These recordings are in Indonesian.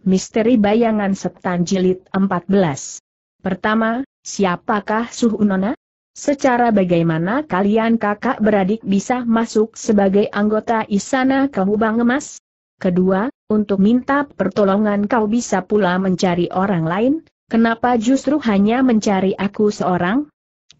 Misteri Bayangan Setan Jilid 14. Pertama, siapakah Suhu Suhunona? Secara bagaimana kalian kakak beradik bisa masuk sebagai anggota ke Kehubang Emas? Kedua, untuk minta pertolongan kau bisa pula mencari orang lain, kenapa justru hanya mencari aku seorang?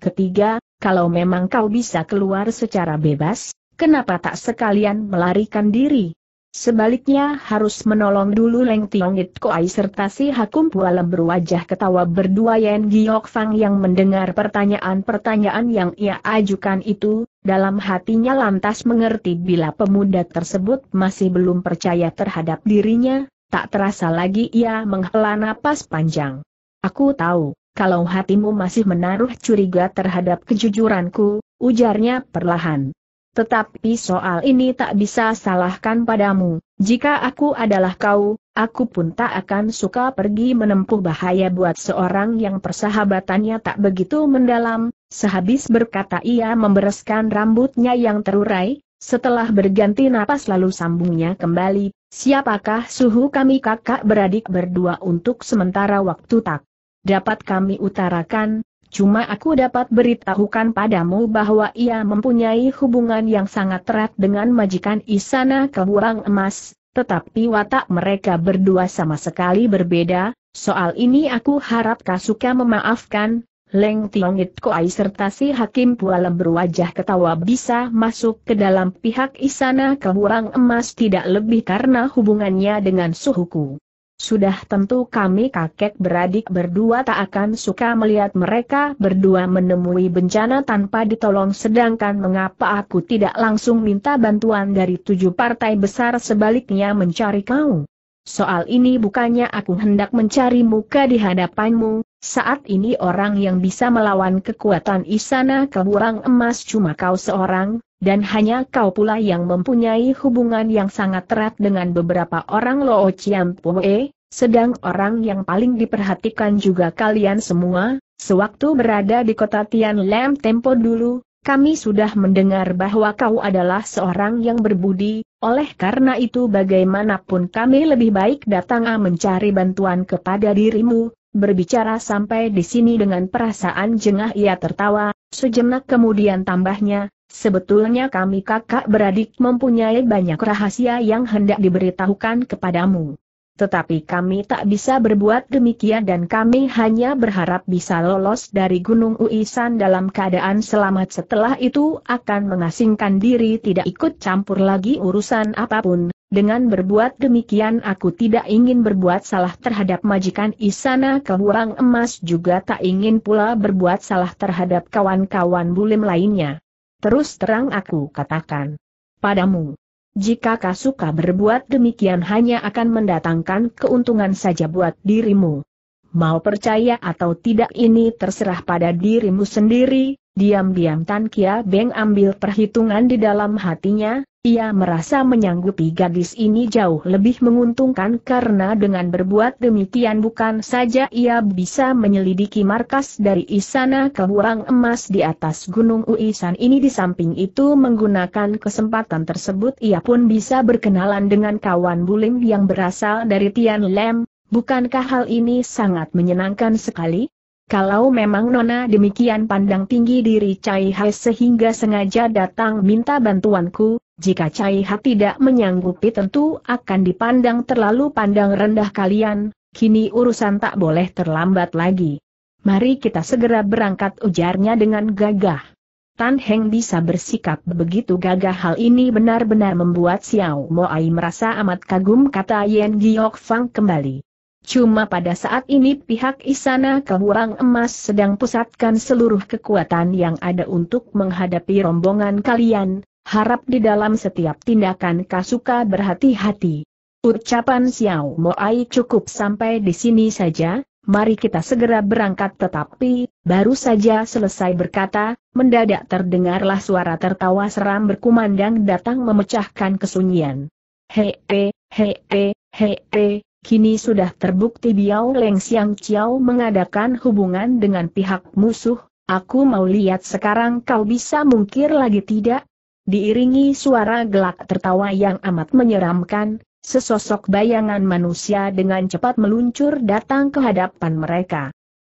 Ketiga, kalau memang kau bisa keluar secara bebas, kenapa tak sekalian melarikan diri? Sebaliknya harus menolong dulu Leng Tiongit Koai serta si Hakum Pualem berwajah ketawa berdua Yen Giok Fang yang mendengar pertanyaan-pertanyaan yang ia ajukan itu, dalam hatinya lantas mengerti bila pemuda tersebut masih belum percaya terhadap dirinya, tak terasa lagi ia menghela napas panjang. Aku tahu, kalau hatimu masih menaruh curiga terhadap kejujuranku, ujarnya perlahan. Tetapi soal ini tak bisa salahkan padamu, jika aku adalah kau, aku pun tak akan suka pergi menempuh bahaya buat seorang yang persahabatannya tak begitu mendalam. Sehabis berkata ia membereskan rambutnya yang terurai, setelah berganti napas lalu sambungnya kembali, siapakah suhu kami kakak beradik berdua untuk sementara waktu tak dapat kami utarakan, Cuma aku dapat beritahukan padamu bahwa ia mempunyai hubungan yang sangat erat dengan majikan Isana Kehurang Emas, tetapi watak mereka berdua sama sekali berbeda, soal ini aku harap Kasuka memaafkan, Leng Tiongit Koai serta si Hakim Pualem berwajah ketawa bisa masuk ke dalam pihak Isana Kehurang Emas tidak lebih karena hubungannya dengan suhuku. Sudah tentu kami kakek beradik berdua tak akan suka melihat mereka berdua menemui bencana tanpa ditolong sedangkan mengapa aku tidak langsung minta bantuan dari tujuh partai besar sebaliknya mencari kau. Soal ini bukannya aku hendak mencari muka di hadapanmu, saat ini orang yang bisa melawan kekuatan Isana keburang emas cuma kau seorang, dan hanya kau pula yang mempunyai hubungan yang sangat erat dengan beberapa orang Loo Chiampoe, sedang orang yang paling diperhatikan juga kalian semua, sewaktu berada di kota Tian Lam Tempo dulu, kami sudah mendengar bahwa kau adalah seorang yang berbudi, oleh karena itu bagaimanapun kami lebih baik datang mencari bantuan kepada dirimu, berbicara sampai di sini dengan perasaan jengah ia tertawa, sejenak kemudian tambahnya, Sebetulnya kami kakak beradik mempunyai banyak rahasia yang hendak diberitahukan kepadamu. Tetapi kami tak bisa berbuat demikian dan kami hanya berharap bisa lolos dari Gunung Uisan dalam keadaan selamat setelah itu akan mengasingkan diri tidak ikut campur lagi urusan apapun. Dengan berbuat demikian aku tidak ingin berbuat salah terhadap majikan Isana Kehurang Emas juga tak ingin pula berbuat salah terhadap kawan-kawan bulim lainnya. Terus terang aku katakan padamu. Jika kau suka berbuat demikian hanya akan mendatangkan keuntungan saja buat dirimu. Mau percaya atau tidak ini terserah pada dirimu sendiri, Diam-diam Tan Kia Beng ambil perhitungan di dalam hatinya, ia merasa menyanggupi gadis ini jauh lebih menguntungkan karena dengan berbuat demikian bukan saja ia bisa menyelidiki markas dari istana keburang emas di atas gunung Uisan ini di samping itu menggunakan kesempatan tersebut ia pun bisa berkenalan dengan kawan Bulim yang berasal dari Tian Lem, bukankah hal ini sangat menyenangkan sekali? Kalau memang Nona demikian pandang tinggi diri Cai Hai sehingga sengaja datang minta bantuanku, jika Cai Hai tidak menyanggupi tentu akan dipandang terlalu pandang rendah kalian, kini urusan tak boleh terlambat lagi. Mari kita segera berangkat ujarnya dengan gagah. Tan Heng bisa bersikap begitu gagah hal ini benar-benar membuat Xiao Moai merasa amat kagum kata Yen Giok Fang kembali. Cuma pada saat ini pihak Isana kekurangan Emas sedang pusatkan seluruh kekuatan yang ada untuk menghadapi rombongan kalian, harap di dalam setiap tindakan Kasuka berhati-hati. Ucapan Xiao Moai cukup sampai di sini saja, mari kita segera berangkat tetapi, baru saja selesai berkata, mendadak terdengarlah suara tertawa seram berkumandang datang memecahkan kesunyian. Hei, hei, hei, hei, Kini sudah terbukti Biao Leng Siang Chiao mengadakan hubungan dengan pihak musuh, aku mau lihat sekarang kau bisa mungkir lagi tidak? Diiringi suara gelak tertawa yang amat menyeramkan, sesosok bayangan manusia dengan cepat meluncur datang ke hadapan mereka.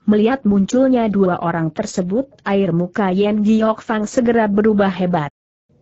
Melihat munculnya dua orang tersebut, air muka Yen Giok Fang segera berubah hebat.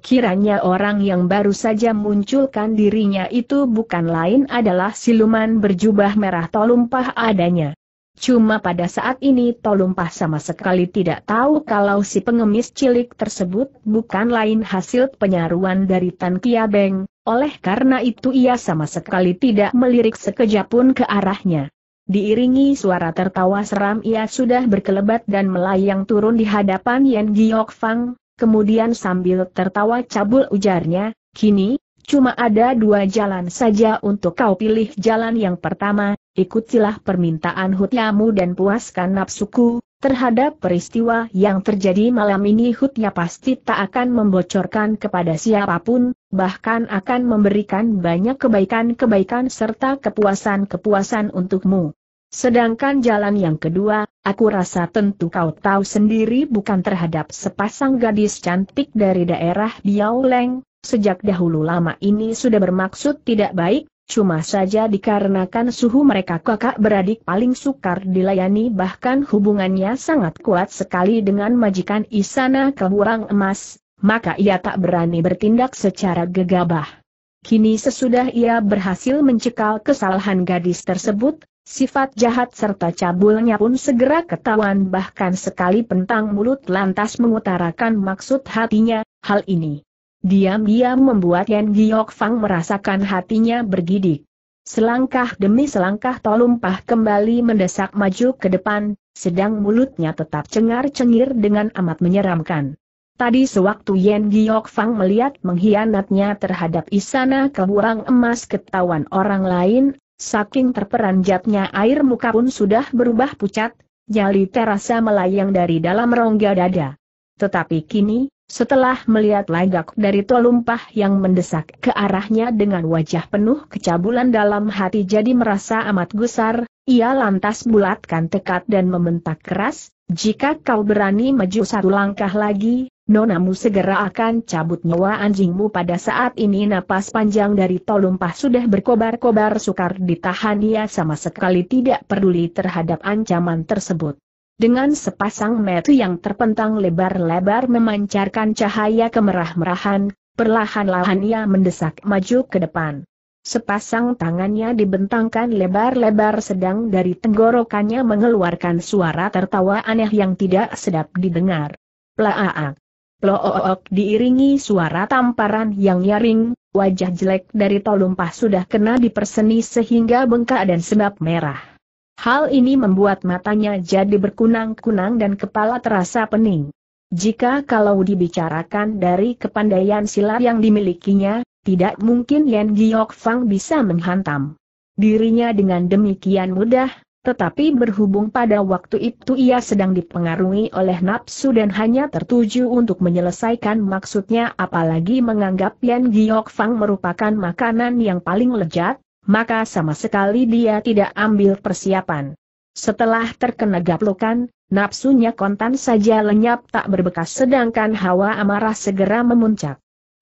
Kiranya orang yang baru saja munculkan dirinya itu bukan lain adalah siluman berjubah merah tolumpah adanya. Cuma pada saat ini Tolumpah sama sekali tidak tahu kalau si pengemis cilik tersebut bukan lain hasil penyaruan dari Tan Beng. oleh karena itu ia sama sekali tidak melirik sekejap pun ke arahnya. Diiringi suara tertawa seram ia sudah berkelebat dan melayang turun di hadapan Yen Giok Fang, Kemudian sambil tertawa cabul ujarnya, kini, cuma ada dua jalan saja untuk kau pilih jalan yang pertama, ikutilah permintaan hutyamu dan puaskan nafsuku, terhadap peristiwa yang terjadi malam ini hutnya pasti tak akan membocorkan kepada siapapun, bahkan akan memberikan banyak kebaikan-kebaikan serta kepuasan-kepuasan untukmu. Sedangkan jalan yang kedua, aku rasa tentu kau tahu sendiri bukan terhadap sepasang gadis cantik dari daerah Biauleng. sejak dahulu lama ini sudah bermaksud tidak baik, cuma saja dikarenakan suhu mereka kakak beradik paling sukar dilayani bahkan hubungannya sangat kuat sekali dengan majikan Isana Keburang Emas, maka ia tak berani bertindak secara gegabah. Kini sesudah ia berhasil mencekal kesalahan gadis tersebut, Sifat jahat serta cabulnya pun segera ketahuan bahkan sekali pentang mulut lantas mengutarakan maksud hatinya, hal ini. Diam-diam membuat Yan Giok Fang merasakan hatinya bergidik. Selangkah demi selangkah tolumpah kembali mendesak maju ke depan, sedang mulutnya tetap cengar-cengir dengan amat menyeramkan. Tadi sewaktu Yan Giok Fang melihat mengkhianatnya terhadap Isana keburang emas ketahuan orang lain Saking terperanjatnya air muka pun sudah berubah pucat, nyali terasa melayang dari dalam rongga dada. Tetapi kini, setelah melihat lagak dari tolumpah yang mendesak ke arahnya dengan wajah penuh kecabulan dalam hati jadi merasa amat gusar, ia lantas bulatkan tekad dan membentak keras, jika kau berani maju satu langkah lagi, nonamu segera akan cabut nyawa anjingmu pada saat ini napas panjang dari tolumpah sudah berkobar-kobar sukar ditahan ia sama sekali tidak peduli terhadap ancaman tersebut. Dengan sepasang metu yang terpentang lebar-lebar memancarkan cahaya kemerah-merahan, perlahan-lahan ia mendesak maju ke depan. Sepasang tangannya dibentangkan lebar-lebar sedang dari tenggorokannya mengeluarkan suara tertawa aneh yang tidak sedap didengar. Plaaak. plooook diiringi suara tamparan yang nyaring, wajah jelek dari Tolumpah sudah kena diperseni sehingga bengkak dan sebab merah. Hal ini membuat matanya jadi berkunang-kunang dan kepala terasa pening. Jika kalau dibicarakan dari kepandaian silat yang dimilikinya, tidak mungkin Yan Giok Fang bisa menghantam dirinya dengan demikian mudah, tetapi berhubung pada waktu itu ia sedang dipengaruhi oleh nafsu dan hanya tertuju untuk menyelesaikan maksudnya apalagi menganggap Yan Giok Fang merupakan makanan yang paling lezat, maka sama sekali dia tidak ambil persiapan. Setelah terkena gaplokan, nafsunya kontan saja lenyap tak berbekas sedangkan hawa amarah segera memuncak.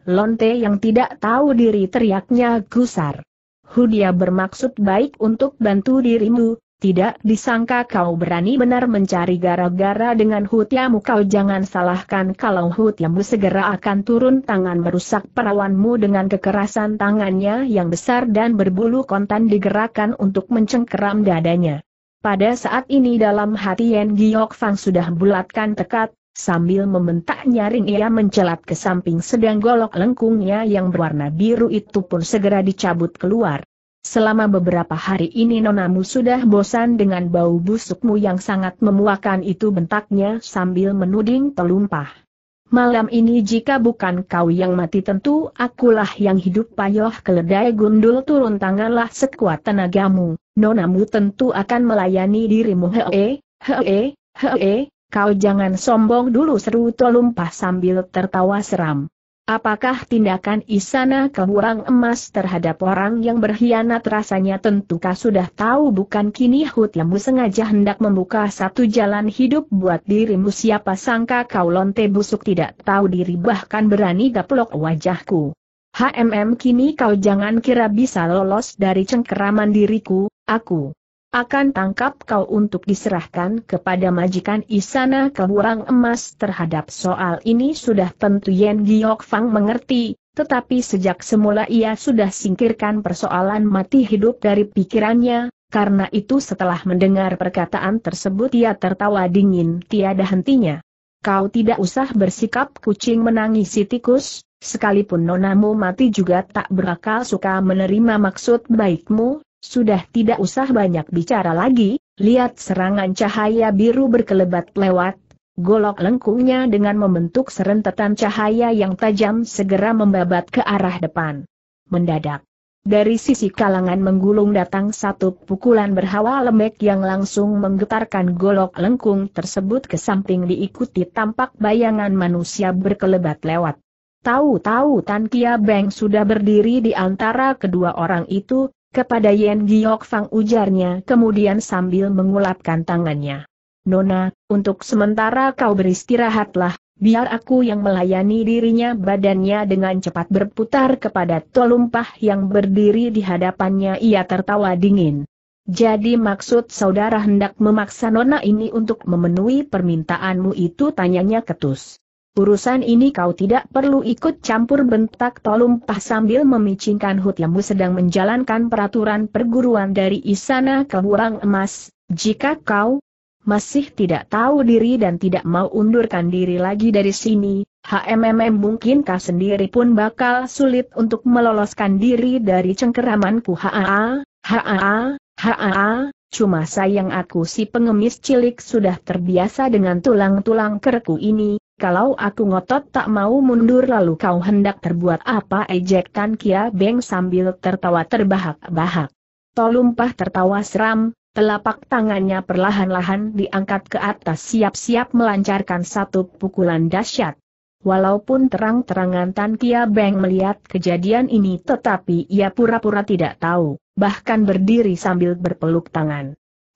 Lonte yang tidak tahu diri teriaknya gusar. Hudia bermaksud baik untuk bantu dirimu, tidak disangka kau berani benar mencari gara-gara dengan hutiamu kau jangan salahkan kalau hutiamu segera akan turun tangan merusak perawanmu dengan kekerasan tangannya yang besar dan berbulu kontan digerakkan untuk mencengkeram dadanya. Pada saat ini dalam hati Yen Giok Fang sudah bulatkan tekad, Sambil membentak nyaring ia mencelat ke samping sedang golok lengkungnya yang berwarna biru itu pun segera dicabut keluar. Selama beberapa hari ini nonamu sudah bosan dengan bau busukmu yang sangat memuakan itu bentaknya sambil menuding pelumpah. Malam ini jika bukan kau yang mati tentu akulah yang hidup payoh keledai gundul turun tanganlah sekuat tenagamu, nonamu tentu akan melayani dirimu hee, hee, hee, Kau jangan sombong dulu seru Tolumpah sambil tertawa seram. Apakah tindakan Isana kekurangan emas terhadap orang yang berkhianat rasanya tentu kau sudah tahu bukan kini Hut sengaja hendak membuka satu jalan hidup buat dirimu siapa sangka kau lonte busuk tidak tahu diri bahkan berani gaplok wajahku. HMM kini kau jangan kira bisa lolos dari cengkeraman diriku, aku akan tangkap kau untuk diserahkan kepada majikan Isana Kebuang Emas terhadap soal ini sudah tentu Yen Giok Fang mengerti, tetapi sejak semula ia sudah singkirkan persoalan mati hidup dari pikirannya, karena itu setelah mendengar perkataan tersebut ia tertawa dingin tiada hentinya. Kau tidak usah bersikap kucing menangisi tikus, sekalipun nonamu mati juga tak berakal suka menerima maksud baikmu, sudah tidak usah banyak bicara lagi, lihat serangan cahaya biru berkelebat lewat, golok lengkungnya dengan membentuk serentetan cahaya yang tajam segera membabat ke arah depan. Mendadak. Dari sisi kalangan menggulung datang satu pukulan berhawa lembek yang langsung menggetarkan golok lengkung tersebut ke samping diikuti tampak bayangan manusia berkelebat lewat. Tahu-tahu Tan Kia Beng sudah berdiri di antara kedua orang itu, kepada Yen Giok Fang ujarnya kemudian sambil mengulapkan tangannya. Nona, untuk sementara kau beristirahatlah, biar aku yang melayani dirinya badannya dengan cepat berputar kepada Tolumpah yang berdiri di hadapannya ia tertawa dingin. Jadi maksud saudara hendak memaksa Nona ini untuk memenuhi permintaanmu itu tanyanya ketus. Urusan ini kau tidak perlu ikut campur bentak Tolumpah sambil memicingkan Hut Lembu sedang menjalankan peraturan perguruan dari Istana Keluang Emas, jika kau masih tidak tahu diri dan tidak mau undurkan diri lagi dari sini, HMMM kau sendiri pun bakal sulit untuk meloloskan diri dari cengkeramanku haa, haa, haa, cuma sayang aku si pengemis cilik sudah terbiasa dengan tulang-tulang kerku ini, kalau aku ngotot tak mau mundur lalu kau hendak terbuat apa ejekkan Kia Beng sambil tertawa terbahak-bahak. Tolumpah tertawa seram, telapak tangannya perlahan-lahan diangkat ke atas siap-siap melancarkan satu pukulan dahsyat. Walaupun terang-terangan Tan Kia Beng melihat kejadian ini tetapi ia pura-pura tidak tahu, bahkan berdiri sambil berpeluk tangan.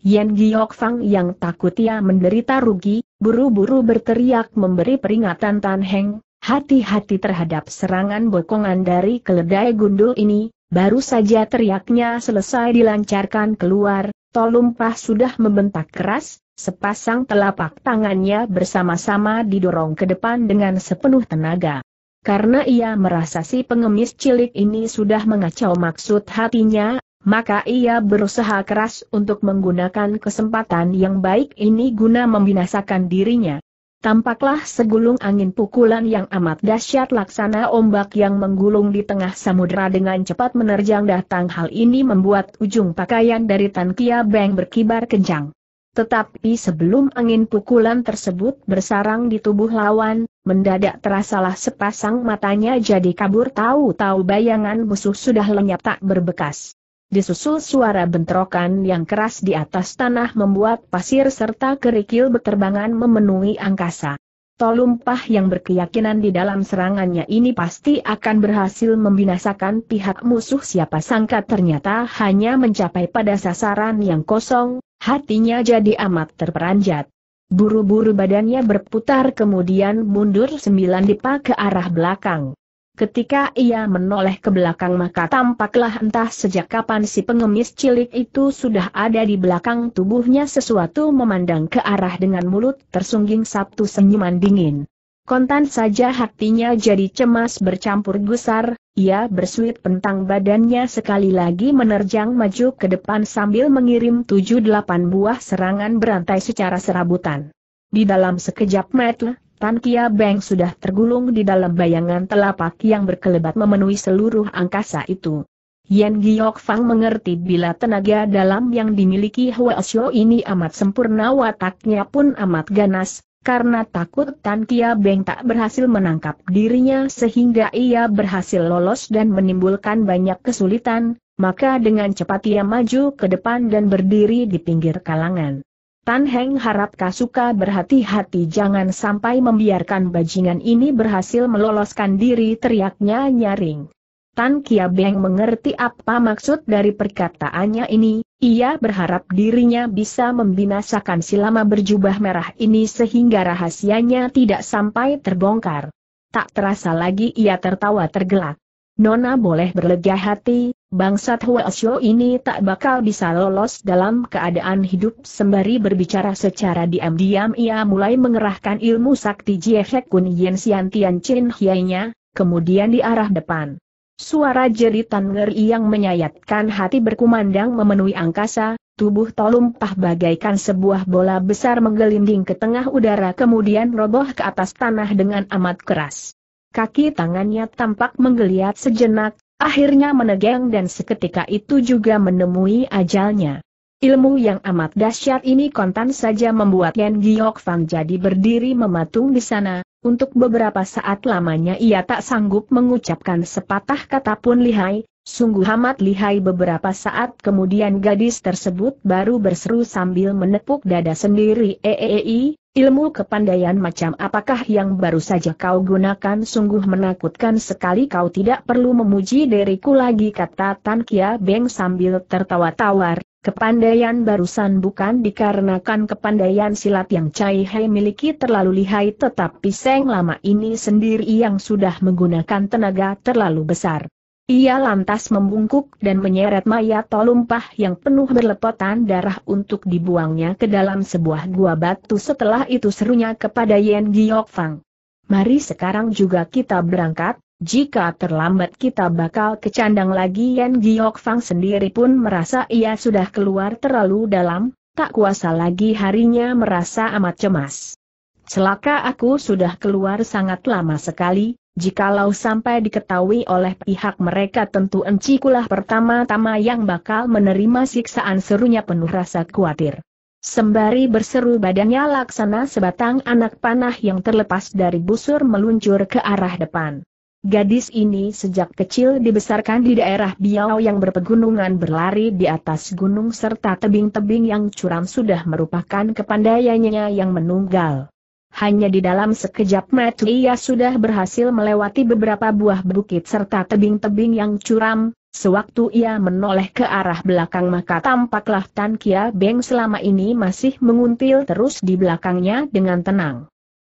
Yan Giok Fang yang takut ia menderita rugi, buru-buru berteriak memberi peringatan Tan Heng, hati-hati terhadap serangan bokongan dari keledai gundul ini, baru saja teriaknya selesai dilancarkan keluar, Tolumpah sudah membentak keras, sepasang telapak tangannya bersama-sama didorong ke depan dengan sepenuh tenaga. Karena ia merasa si pengemis cilik ini sudah mengacau maksud hatinya, maka ia berusaha keras untuk menggunakan kesempatan yang baik ini guna membinasakan dirinya. Tampaklah segulung angin pukulan yang amat dahsyat laksana ombak yang menggulung di tengah samudera dengan cepat menerjang datang hal ini membuat ujung pakaian dari Tan Kia Beng berkibar kencang. Tetapi sebelum angin pukulan tersebut bersarang di tubuh lawan, mendadak terasalah sepasang matanya jadi kabur tahu-tahu bayangan musuh sudah lenyap tak berbekas disusul suara bentrokan yang keras di atas tanah membuat pasir serta kerikil berterbangan memenuhi angkasa. Tolumpah yang berkeyakinan di dalam serangannya ini pasti akan berhasil membinasakan pihak musuh siapa sangka ternyata hanya mencapai pada sasaran yang kosong, hatinya jadi amat terperanjat. Buru-buru badannya berputar kemudian mundur sembilan dipa ke arah belakang. Ketika ia menoleh ke belakang maka tampaklah entah sejak kapan si pengemis cilik itu sudah ada di belakang tubuhnya sesuatu memandang ke arah dengan mulut tersungging satu senyuman dingin. Kontan saja hatinya jadi cemas bercampur gusar, ia bersuit pentang badannya sekali lagi menerjang maju ke depan sambil mengirim tujuh delapan buah serangan berantai secara serabutan. Di dalam sekejap mata, Tan Kia Beng sudah tergulung di dalam bayangan telapak yang berkelebat memenuhi seluruh angkasa itu. Yan Giok Fang mengerti bila tenaga dalam yang dimiliki Hua Xiao ini amat sempurna wataknya pun amat ganas, karena takut Tan Kia Beng tak berhasil menangkap dirinya sehingga ia berhasil lolos dan menimbulkan banyak kesulitan, maka dengan cepat ia maju ke depan dan berdiri di pinggir kalangan. Tan Heng harap Kasuka berhati-hati jangan sampai membiarkan bajingan ini berhasil meloloskan diri teriaknya nyaring. Tan Kia Beng mengerti apa maksud dari perkataannya ini, ia berharap dirinya bisa membinasakan si berjubah merah ini sehingga rahasianya tidak sampai terbongkar. Tak terasa lagi ia tertawa tergelak. Nona boleh berlega hati, Bangsat Huasyo ini tak bakal bisa lolos dalam keadaan hidup sembari berbicara secara diam-diam ia mulai mengerahkan ilmu sakti Jiehek Kun Yen Sian Tian Chin Hiainya, kemudian di arah depan. Suara jeritan ngeri yang menyayatkan hati berkumandang memenuhi angkasa, tubuh tolumpah bagaikan sebuah bola besar menggelinding ke tengah udara kemudian roboh ke atas tanah dengan amat keras. Kaki tangannya tampak menggeliat sejenak, Akhirnya menegang dan seketika itu juga menemui ajalnya. Ilmu yang amat dahsyat ini kontan saja membuat Yan Giok Fang jadi berdiri mematung di sana, untuk beberapa saat lamanya ia tak sanggup mengucapkan sepatah kata pun lihai, Sungguh amat lihai beberapa saat kemudian gadis tersebut baru berseru sambil menepuk dada sendiri Eeei, ilmu kepandaian macam apakah yang baru saja kau gunakan sungguh menakutkan sekali kau tidak perlu memuji diriku lagi kata Tan Kia Beng sambil tertawa tawar. Kepandaian barusan bukan dikarenakan kepandaian silat yang Cai Hai miliki terlalu lihai tetapi Seng lama ini sendiri yang sudah menggunakan tenaga terlalu besar. Ia lantas membungkuk dan menyeret mayat tolumpah yang penuh berlepotan darah untuk dibuangnya ke dalam sebuah gua batu setelah itu serunya kepada Yen Giok Fang. Mari sekarang juga kita berangkat, jika terlambat kita bakal kecandang lagi Yen Giok Fang sendiri pun merasa ia sudah keluar terlalu dalam, tak kuasa lagi harinya merasa amat cemas. Celaka aku sudah keluar sangat lama sekali, Jikalau sampai diketahui oleh pihak mereka tentu encikulah pertama-tama yang bakal menerima siksaan serunya penuh rasa khawatir. Sembari berseru badannya laksana sebatang anak panah yang terlepas dari busur meluncur ke arah depan. Gadis ini sejak kecil dibesarkan di daerah Biau yang berpegunungan berlari di atas gunung serta tebing-tebing yang curam sudah merupakan kepandaiannya yang menunggal hanya di dalam sekejap mata ia sudah berhasil melewati beberapa buah bukit serta tebing-tebing yang curam, Sewaktu ia menoleh ke arah belakang maka tampaklah Tan Kia Beng selama ini masih menguntil terus di belakangnya dengan tenang.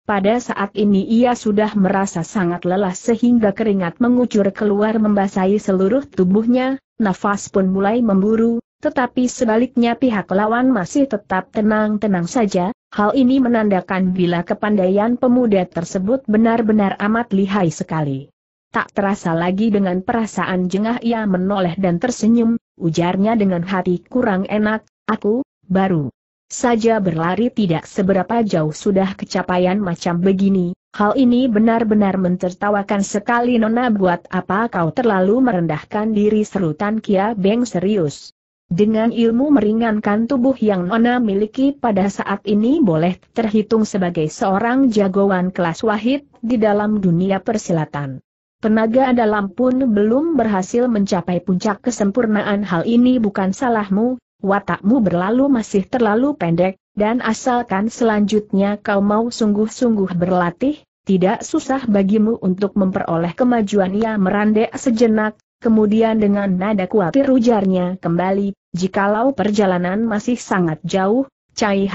Pada saat ini ia sudah merasa sangat lelah sehingga keringat mengucur keluar membasahi seluruh tubuhnya, nafas pun mulai memburu, tetapi sebaliknya pihak lawan masih tetap tenang-tenang saja, Hal ini menandakan bila kepandaian pemuda tersebut benar-benar amat lihai sekali. Tak terasa lagi dengan perasaan jengah ia menoleh dan tersenyum, ujarnya dengan hati kurang enak, aku, baru saja berlari tidak seberapa jauh sudah kecapaian macam begini, hal ini benar-benar mentertawakan sekali Nona buat apa kau terlalu merendahkan diri serutan Kia Beng serius. Dengan ilmu meringankan tubuh yang Nona miliki pada saat ini boleh terhitung sebagai seorang jagoan kelas wahid di dalam dunia persilatan. Tenaga dalam pun belum berhasil mencapai puncak kesempurnaan hal ini bukan salahmu, watakmu berlalu masih terlalu pendek, dan asalkan selanjutnya kau mau sungguh-sungguh berlatih, tidak susah bagimu untuk memperoleh kemajuan ia merandek sejenak, kemudian dengan nada kuatir ujarnya kembali, jikalau perjalanan masih sangat jauh, Cai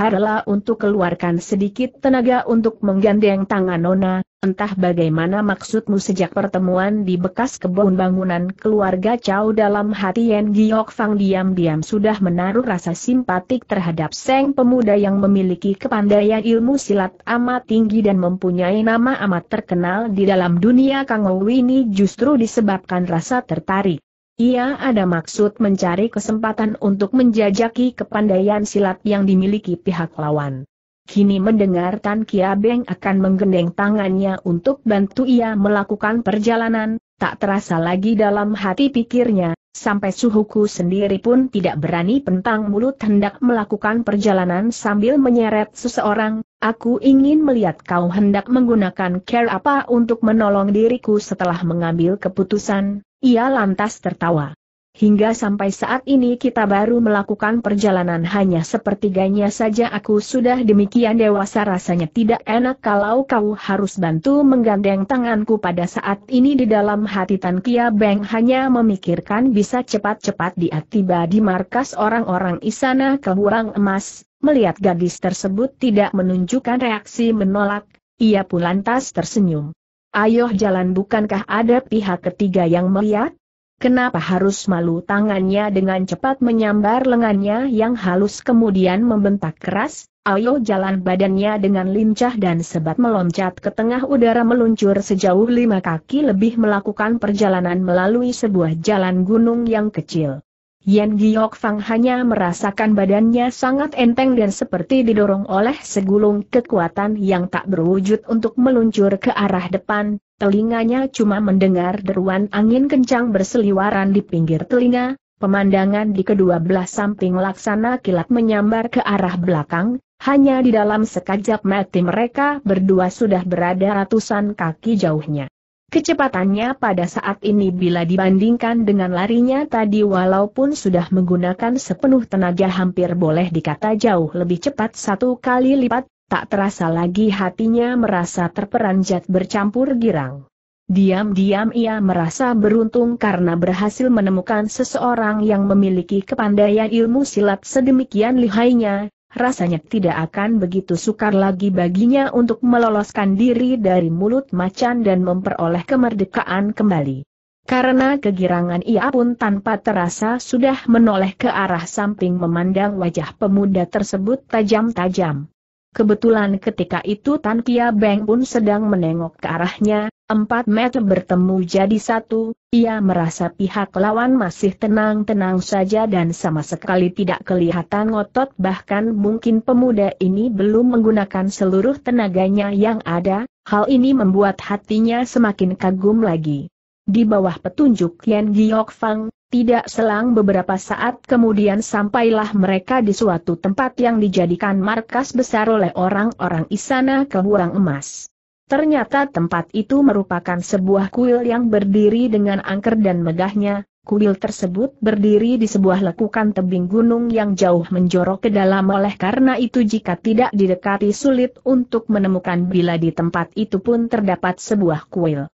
untuk keluarkan sedikit tenaga untuk menggandeng tangan Nona, Entah bagaimana maksudmu sejak pertemuan di bekas kebun bangunan keluarga Chow dalam hati Yen Giok Fang diam-diam sudah menaruh rasa simpatik terhadap Seng pemuda yang memiliki kepandaian ilmu silat amat tinggi dan mempunyai nama amat terkenal di dalam dunia Kang ini justru disebabkan rasa tertarik. Ia ada maksud mencari kesempatan untuk menjajaki kepandaian silat yang dimiliki pihak lawan kini mendengar Tan Kia Beng akan menggendeng tangannya untuk bantu ia melakukan perjalanan, tak terasa lagi dalam hati pikirnya, sampai suhuku sendiri pun tidak berani pentang mulut hendak melakukan perjalanan sambil menyeret seseorang, aku ingin melihat kau hendak menggunakan care apa untuk menolong diriku setelah mengambil keputusan, ia lantas tertawa. Hingga sampai saat ini kita baru melakukan perjalanan hanya sepertiganya saja aku sudah demikian dewasa rasanya tidak enak kalau kau harus bantu menggandeng tanganku pada saat ini di dalam hati Tan Kia Beng hanya memikirkan bisa cepat-cepat dia tiba di markas orang-orang Isana kekurangan Emas, melihat gadis tersebut tidak menunjukkan reaksi menolak, ia pun lantas tersenyum. Ayo jalan bukankah ada pihak ketiga yang melihat? Kenapa harus malu tangannya dengan cepat menyambar lengannya yang halus kemudian membentak keras, ayo jalan badannya dengan lincah dan sebat meloncat ke tengah udara meluncur sejauh lima kaki lebih melakukan perjalanan melalui sebuah jalan gunung yang kecil. Yan Giok Fang hanya merasakan badannya sangat enteng dan seperti didorong oleh segulung kekuatan yang tak berwujud untuk meluncur ke arah depan, telinganya cuma mendengar deruan angin kencang berseliwaran di pinggir telinga, pemandangan di kedua belah samping laksana kilat menyambar ke arah belakang, hanya di dalam sekajap mati mereka berdua sudah berada ratusan kaki jauhnya. Kecepatannya pada saat ini bila dibandingkan dengan larinya tadi walaupun sudah menggunakan sepenuh tenaga hampir boleh dikata jauh lebih cepat satu kali lipat, tak terasa lagi hatinya merasa terperanjat bercampur girang. Diam-diam ia merasa beruntung karena berhasil menemukan seseorang yang memiliki kepandaian ilmu silat sedemikian lihainya, rasanya tidak akan begitu sukar lagi baginya untuk meloloskan diri dari mulut macan dan memperoleh kemerdekaan kembali. Karena kegirangan ia pun tanpa terasa sudah menoleh ke arah samping memandang wajah pemuda tersebut tajam-tajam. Kebetulan ketika itu Tan Kia Beng pun sedang menengok ke arahnya, empat meter bertemu jadi satu, ia merasa pihak lawan masih tenang-tenang saja dan sama sekali tidak kelihatan ngotot. bahkan mungkin pemuda ini belum menggunakan seluruh tenaganya yang ada, hal ini membuat hatinya semakin kagum lagi. Di bawah petunjuk Yan Giok Fang, tidak selang beberapa saat kemudian sampailah mereka di suatu tempat yang dijadikan markas besar oleh orang-orang Isana kebuang emas. Ternyata tempat itu merupakan sebuah kuil yang berdiri dengan angker dan megahnya, kuil tersebut berdiri di sebuah lekukan tebing gunung yang jauh menjorok ke dalam oleh karena itu jika tidak didekati sulit untuk menemukan bila di tempat itu pun terdapat sebuah kuil.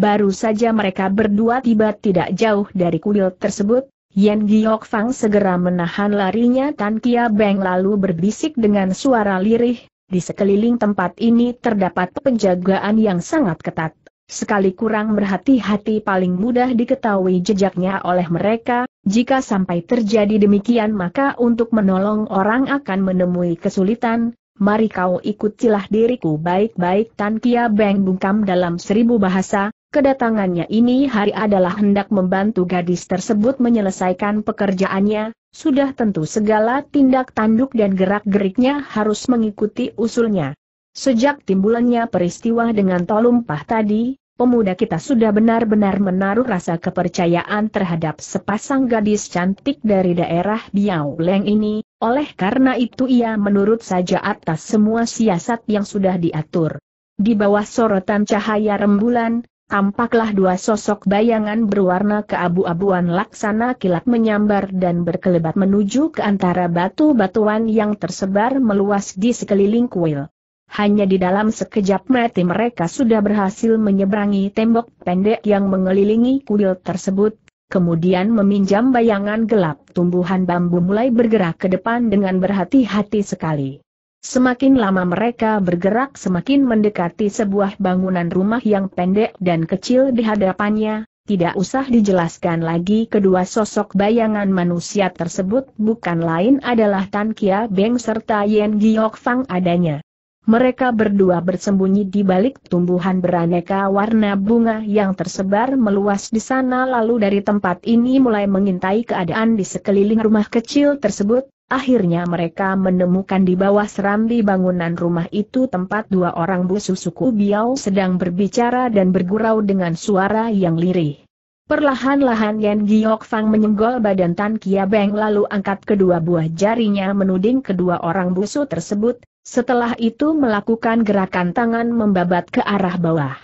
Baru saja mereka berdua tiba tidak jauh dari kuil tersebut, Yan Giok Fang segera menahan larinya Tan Kia Beng lalu berbisik dengan suara lirih, di sekeliling tempat ini terdapat penjagaan yang sangat ketat. Sekali kurang berhati-hati paling mudah diketahui jejaknya oleh mereka, jika sampai terjadi demikian maka untuk menolong orang akan menemui kesulitan, mari kau ikutilah diriku baik-baik Tan Kia Beng bungkam dalam seribu bahasa, Kedatangannya ini hari adalah hendak membantu gadis tersebut menyelesaikan pekerjaannya, sudah tentu segala tindak tanduk dan gerak-geriknya harus mengikuti usulnya. Sejak timbulannya peristiwa dengan tolumpah tadi, pemuda kita sudah benar-benar menaruh rasa kepercayaan terhadap sepasang gadis cantik dari daerah Biau Leng ini, oleh karena itu ia menurut saja atas semua siasat yang sudah diatur. Di bawah sorotan cahaya rembulan, tampaklah dua sosok bayangan berwarna keabu-abuan laksana kilat menyambar dan berkelebat menuju ke antara batu-batuan yang tersebar meluas di sekeliling kuil. Hanya di dalam sekejap mati mereka sudah berhasil menyeberangi tembok pendek yang mengelilingi kuil tersebut, kemudian meminjam bayangan gelap tumbuhan bambu mulai bergerak ke depan dengan berhati-hati sekali. Semakin lama mereka bergerak semakin mendekati sebuah bangunan rumah yang pendek dan kecil di hadapannya, tidak usah dijelaskan lagi kedua sosok bayangan manusia tersebut bukan lain adalah Tan Kia Beng serta Yen Giok Fang adanya. Mereka berdua bersembunyi di balik tumbuhan beraneka warna bunga yang tersebar meluas di sana lalu dari tempat ini mulai mengintai keadaan di sekeliling rumah kecil tersebut, Akhirnya mereka menemukan di bawah serambi bangunan rumah itu tempat dua orang busu suku Biau sedang berbicara dan bergurau dengan suara yang lirih. Perlahan-lahan Yan Giok Fang menyenggol badan Tan Kia Beng lalu angkat kedua buah jarinya menuding kedua orang busu tersebut, setelah itu melakukan gerakan tangan membabat ke arah bawah.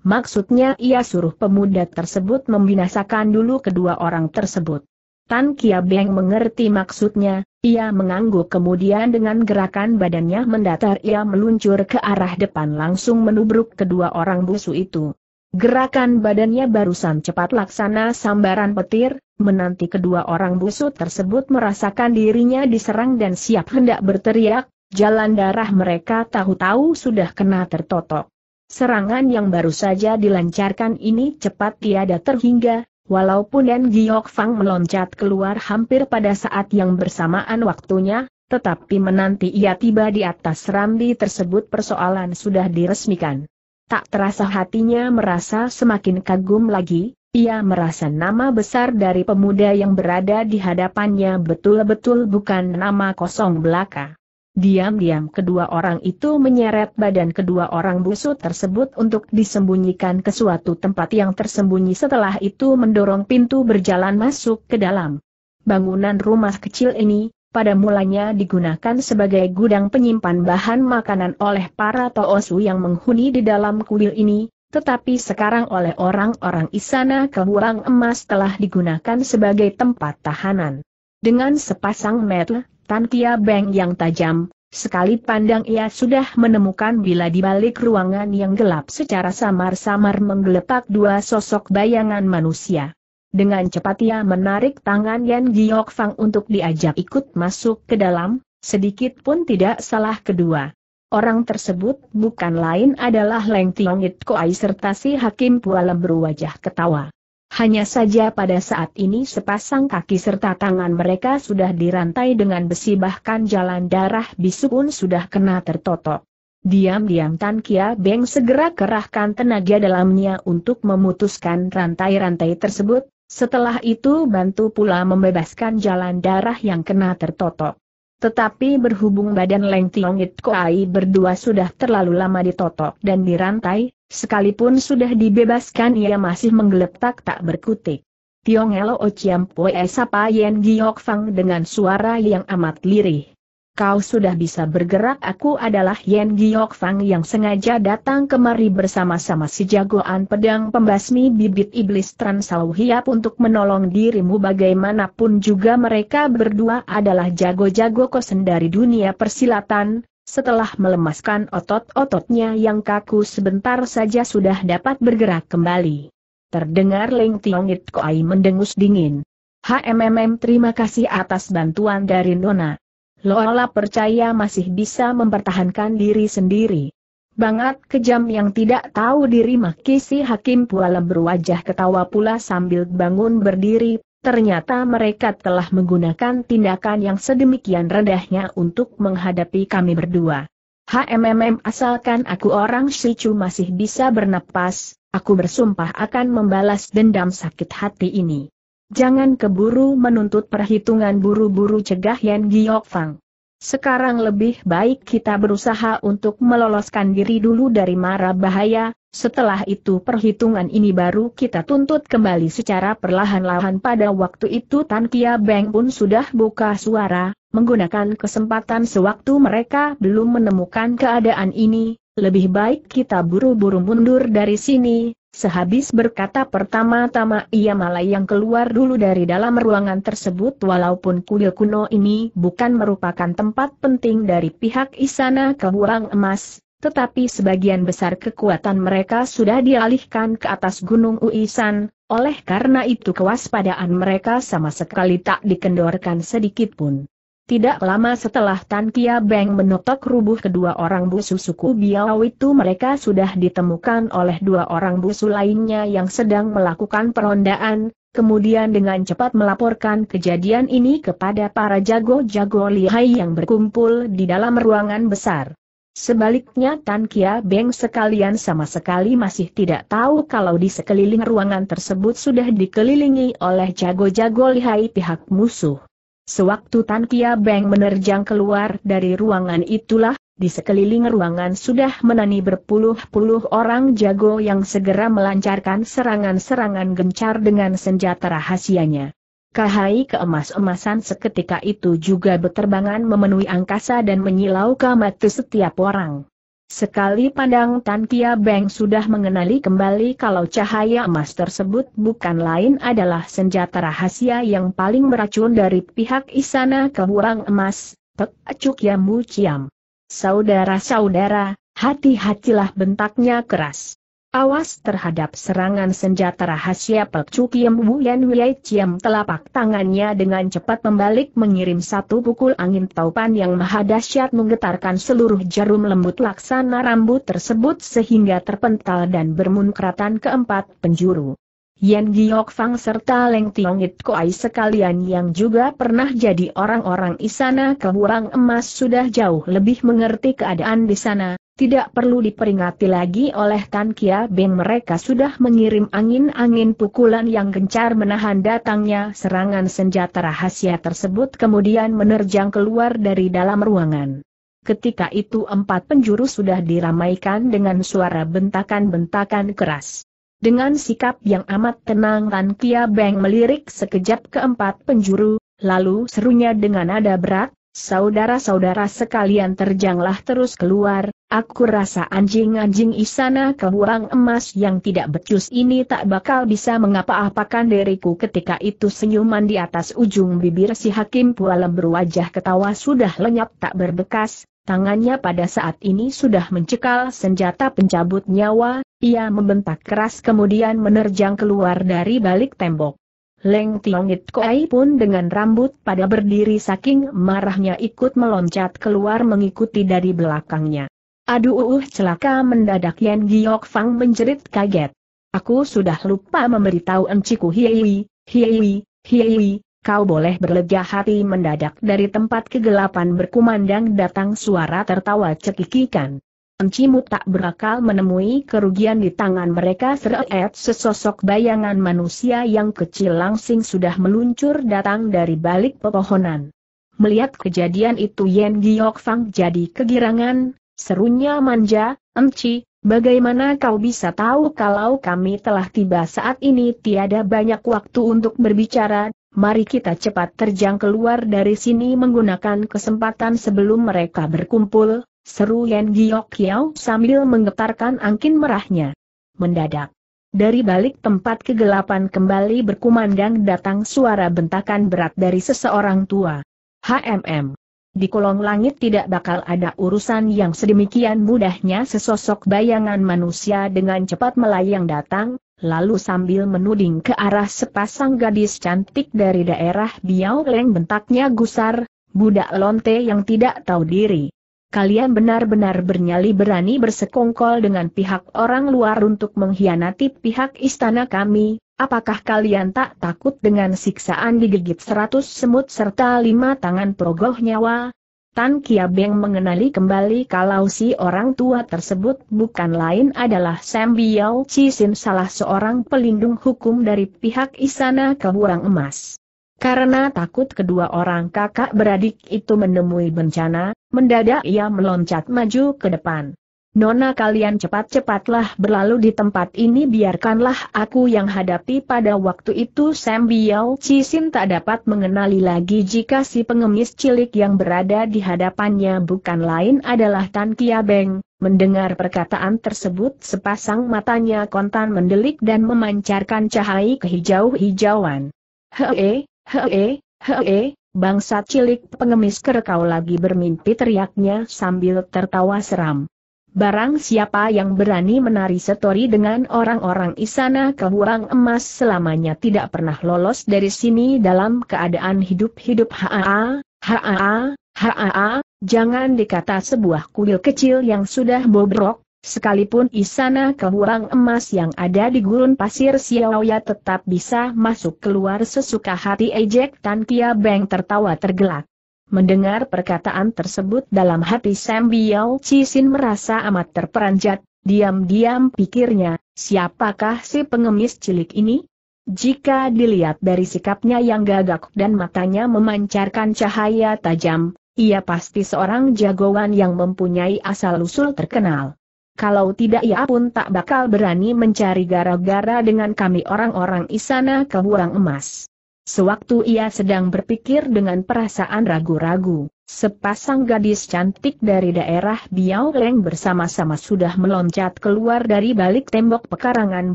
Maksudnya ia suruh pemuda tersebut membinasakan dulu kedua orang tersebut. Tan Kia Beng mengerti maksudnya, ia mengangguk kemudian dengan gerakan badannya mendatar ia meluncur ke arah depan langsung menubruk kedua orang busu itu. Gerakan badannya barusan cepat laksana sambaran petir, menanti kedua orang busu tersebut merasakan dirinya diserang dan siap hendak berteriak, jalan darah mereka tahu-tahu sudah kena tertotok. Serangan yang baru saja dilancarkan ini cepat tiada terhingga, Walaupun Dan Giok Fang meloncat keluar hampir pada saat yang bersamaan waktunya, tetapi menanti ia tiba di atas ramli tersebut persoalan sudah diresmikan. Tak terasa hatinya merasa semakin kagum lagi, ia merasa nama besar dari pemuda yang berada di hadapannya betul-betul bukan nama kosong belaka. Diam-diam kedua orang itu menyeret badan kedua orang busuk tersebut untuk disembunyikan ke suatu tempat yang tersembunyi setelah itu mendorong pintu berjalan masuk ke dalam. Bangunan rumah kecil ini, pada mulanya digunakan sebagai gudang penyimpan bahan makanan oleh para toosu yang menghuni di dalam kuil ini, tetapi sekarang oleh orang-orang Isana kehurang emas telah digunakan sebagai tempat tahanan. Dengan sepasang mata, Tan Kia Beng yang tajam, sekali pandang ia sudah menemukan bila di balik ruangan yang gelap secara samar-samar menggelepak dua sosok bayangan manusia. Dengan cepat ia menarik tangan Yan Giok Fang untuk diajak ikut masuk ke dalam, sedikit pun tidak salah kedua. Orang tersebut bukan lain adalah Leng Tiongit Koai serta si Hakim Pualem berwajah ketawa. Hanya saja pada saat ini sepasang kaki serta tangan mereka sudah dirantai dengan besi bahkan jalan darah bisu pun sudah kena tertotok. Diam-diam Tan Kia Beng segera kerahkan tenaga dalamnya untuk memutuskan rantai-rantai tersebut, setelah itu bantu pula membebaskan jalan darah yang kena tertotok. Tetapi berhubung badan Leng Tiong It Koai berdua sudah terlalu lama ditotok dan dirantai, sekalipun sudah dibebaskan ia masih menggeletak tak berkutik. Tiong Elo Ociam Pue Sapa Yen Giok Fang dengan suara yang amat lirih kau sudah bisa bergerak aku adalah Yen Giok Fang yang sengaja datang kemari bersama-sama si jagoan pedang pembasmi bibit iblis Transau untuk menolong dirimu bagaimanapun juga mereka berdua adalah jago-jago kosen dari dunia persilatan, setelah melemaskan otot-ototnya yang kaku sebentar saja sudah dapat bergerak kembali. Terdengar Ling Tiongit Koai mendengus dingin. HMMM terima kasih atas bantuan dari Nona. Lola percaya masih bisa mempertahankan diri sendiri. Bangat kejam yang tidak tahu diri si hakim pualam berwajah ketawa pula sambil bangun berdiri, ternyata mereka telah menggunakan tindakan yang sedemikian rendahnya untuk menghadapi kami berdua. HMMM asalkan aku orang Shichu masih bisa bernapas, aku bersumpah akan membalas dendam sakit hati ini. Jangan keburu menuntut perhitungan buru-buru cegah Yan Giok Fang. Sekarang lebih baik kita berusaha untuk meloloskan diri dulu dari mara bahaya, setelah itu perhitungan ini baru kita tuntut kembali secara perlahan-lahan pada waktu itu Tan Kia Beng pun sudah buka suara, menggunakan kesempatan sewaktu mereka belum menemukan keadaan ini, lebih baik kita buru-buru mundur dari sini, Sehabis berkata pertama-tama ia malah yang keluar dulu dari dalam ruangan tersebut walaupun kuil kuno ini bukan merupakan tempat penting dari pihak Isana ke Burang emas, tetapi sebagian besar kekuatan mereka sudah dialihkan ke atas gunung Uisan, oleh karena itu kewaspadaan mereka sama sekali tak dikendorkan sedikitpun. Tidak lama setelah Tan Kia Beng menotok rubuh kedua orang busu suku Biao itu mereka sudah ditemukan oleh dua orang busu lainnya yang sedang melakukan perondaan, kemudian dengan cepat melaporkan kejadian ini kepada para jago-jago lihai yang berkumpul di dalam ruangan besar. Sebaliknya Tan Kia Beng sekalian sama sekali masih tidak tahu kalau di sekeliling ruangan tersebut sudah dikelilingi oleh jago-jago lihai pihak musuh. Sewaktu Tan Kia Beng menerjang keluar dari ruangan itulah, di sekeliling ruangan sudah menani berpuluh-puluh orang jago yang segera melancarkan serangan-serangan gencar dengan senjata rahasianya. Kahai keemas-emasan seketika itu juga berterbangan memenuhi angkasa dan menyilau kamatu setiap orang. Sekali pandang Tan Kia Beng sudah mengenali kembali kalau cahaya emas tersebut bukan lain adalah senjata rahasia yang paling meracun dari pihak Isana Kehuang Emas, Tek Acuk Yamu Ciam. Saudara-saudara, hati-hatilah bentaknya keras. Awas terhadap serangan senjata rahasia Pekcukiem Wuyan Wiyai Ciam telapak tangannya dengan cepat membalik mengirim satu pukul angin taupan yang maha dahsyat menggetarkan seluruh jarum lembut laksana rambut tersebut sehingga terpental dan bermunkratan keempat penjuru. Yen Giok Fang serta Leng Tiongit Koai sekalian yang juga pernah jadi orang-orang isana kehurang emas sudah jauh lebih mengerti keadaan di sana, tidak perlu diperingati lagi oleh Tan Kia Beng mereka sudah mengirim angin-angin pukulan yang gencar menahan datangnya serangan senjata rahasia tersebut kemudian menerjang keluar dari dalam ruangan. Ketika itu empat penjuru sudah diramaikan dengan suara bentakan-bentakan keras. Dengan sikap yang amat tenang Tan Kia Beng melirik sekejap keempat penjuru, lalu serunya dengan nada berat, Saudara-saudara sekalian terjanglah terus keluar, aku rasa anjing-anjing isana kehuang emas yang tidak becus ini tak bakal bisa mengapa-apakan diriku ketika itu senyuman di atas ujung bibir si hakim pualem berwajah ketawa sudah lenyap tak berbekas, tangannya pada saat ini sudah mencekal senjata pencabut nyawa, ia membentak keras kemudian menerjang keluar dari balik tembok. Leng Tiongit Koai pun dengan rambut pada berdiri saking marahnya ikut meloncat keluar mengikuti dari belakangnya. Aduh uh, celaka mendadak Yan Giok Fang menjerit kaget. Aku sudah lupa memberitahu enciku Hiei, Hiei, Hiei, kau boleh berlega hati mendadak dari tempat kegelapan berkumandang datang suara tertawa cekikikan. Encimu tak berakal menemui kerugian di tangan mereka seret sesosok bayangan manusia yang kecil langsing sudah meluncur datang dari balik pepohonan. Melihat kejadian itu Yen Giok Fang jadi kegirangan, serunya manja, Enci, bagaimana kau bisa tahu kalau kami telah tiba saat ini tiada banyak waktu untuk berbicara, mari kita cepat terjang keluar dari sini menggunakan kesempatan sebelum mereka berkumpul, Seru Yen Giok Kiao sambil menggetarkan angkin merahnya. Mendadak. Dari balik tempat kegelapan kembali berkumandang datang suara bentakan berat dari seseorang tua. HMM. Di kolong langit tidak bakal ada urusan yang sedemikian mudahnya sesosok bayangan manusia dengan cepat melayang datang, lalu sambil menuding ke arah sepasang gadis cantik dari daerah Biao Leng bentaknya gusar, budak lonte yang tidak tahu diri kalian benar-benar bernyali berani bersekongkol dengan pihak orang luar untuk mengkhianati pihak istana kami, apakah kalian tak takut dengan siksaan digigit seratus semut serta lima tangan perogoh nyawa? Tan Kia Beng mengenali kembali kalau si orang tua tersebut bukan lain adalah Sam Biao Cisin salah seorang pelindung hukum dari pihak istana keburang emas. Karena takut kedua orang kakak beradik itu menemui bencana, Mendadak ia meloncat maju ke depan. Nona kalian cepat-cepatlah berlalu di tempat ini biarkanlah aku yang hadapi pada waktu itu Sam Biao Cisin tak dapat mengenali lagi jika si pengemis cilik yang berada di hadapannya bukan lain adalah Tan Kia Beng. Mendengar perkataan tersebut sepasang matanya kontan mendelik dan memancarkan cahaya kehijau-hijauan. Hei, hei, hei! Bangsa cilik pengemis kerekau lagi bermimpi teriaknya sambil tertawa seram. Barang siapa yang berani menari setori dengan orang-orang isana kehurang emas selamanya tidak pernah lolos dari sini dalam keadaan hidup-hidup haa, haa, haa, jangan dikata sebuah kuil kecil yang sudah bobrok, Sekalipun isana kehurang emas yang ada di gurun pasir Xiaoya tetap bisa masuk keluar sesuka hati ejek Tan Kia Beng tertawa tergelak. Mendengar perkataan tersebut dalam hati Sam Biao Cisin merasa amat terperanjat, diam-diam pikirnya, siapakah si pengemis cilik ini? Jika dilihat dari sikapnya yang gagak dan matanya memancarkan cahaya tajam, ia pasti seorang jagoan yang mempunyai asal-usul terkenal kalau tidak ia pun tak bakal berani mencari gara-gara dengan kami orang-orang Isana Kehuang Emas. Sewaktu ia sedang berpikir dengan perasaan ragu-ragu, sepasang gadis cantik dari daerah Biao Leng bersama-sama sudah meloncat keluar dari balik tembok pekarangan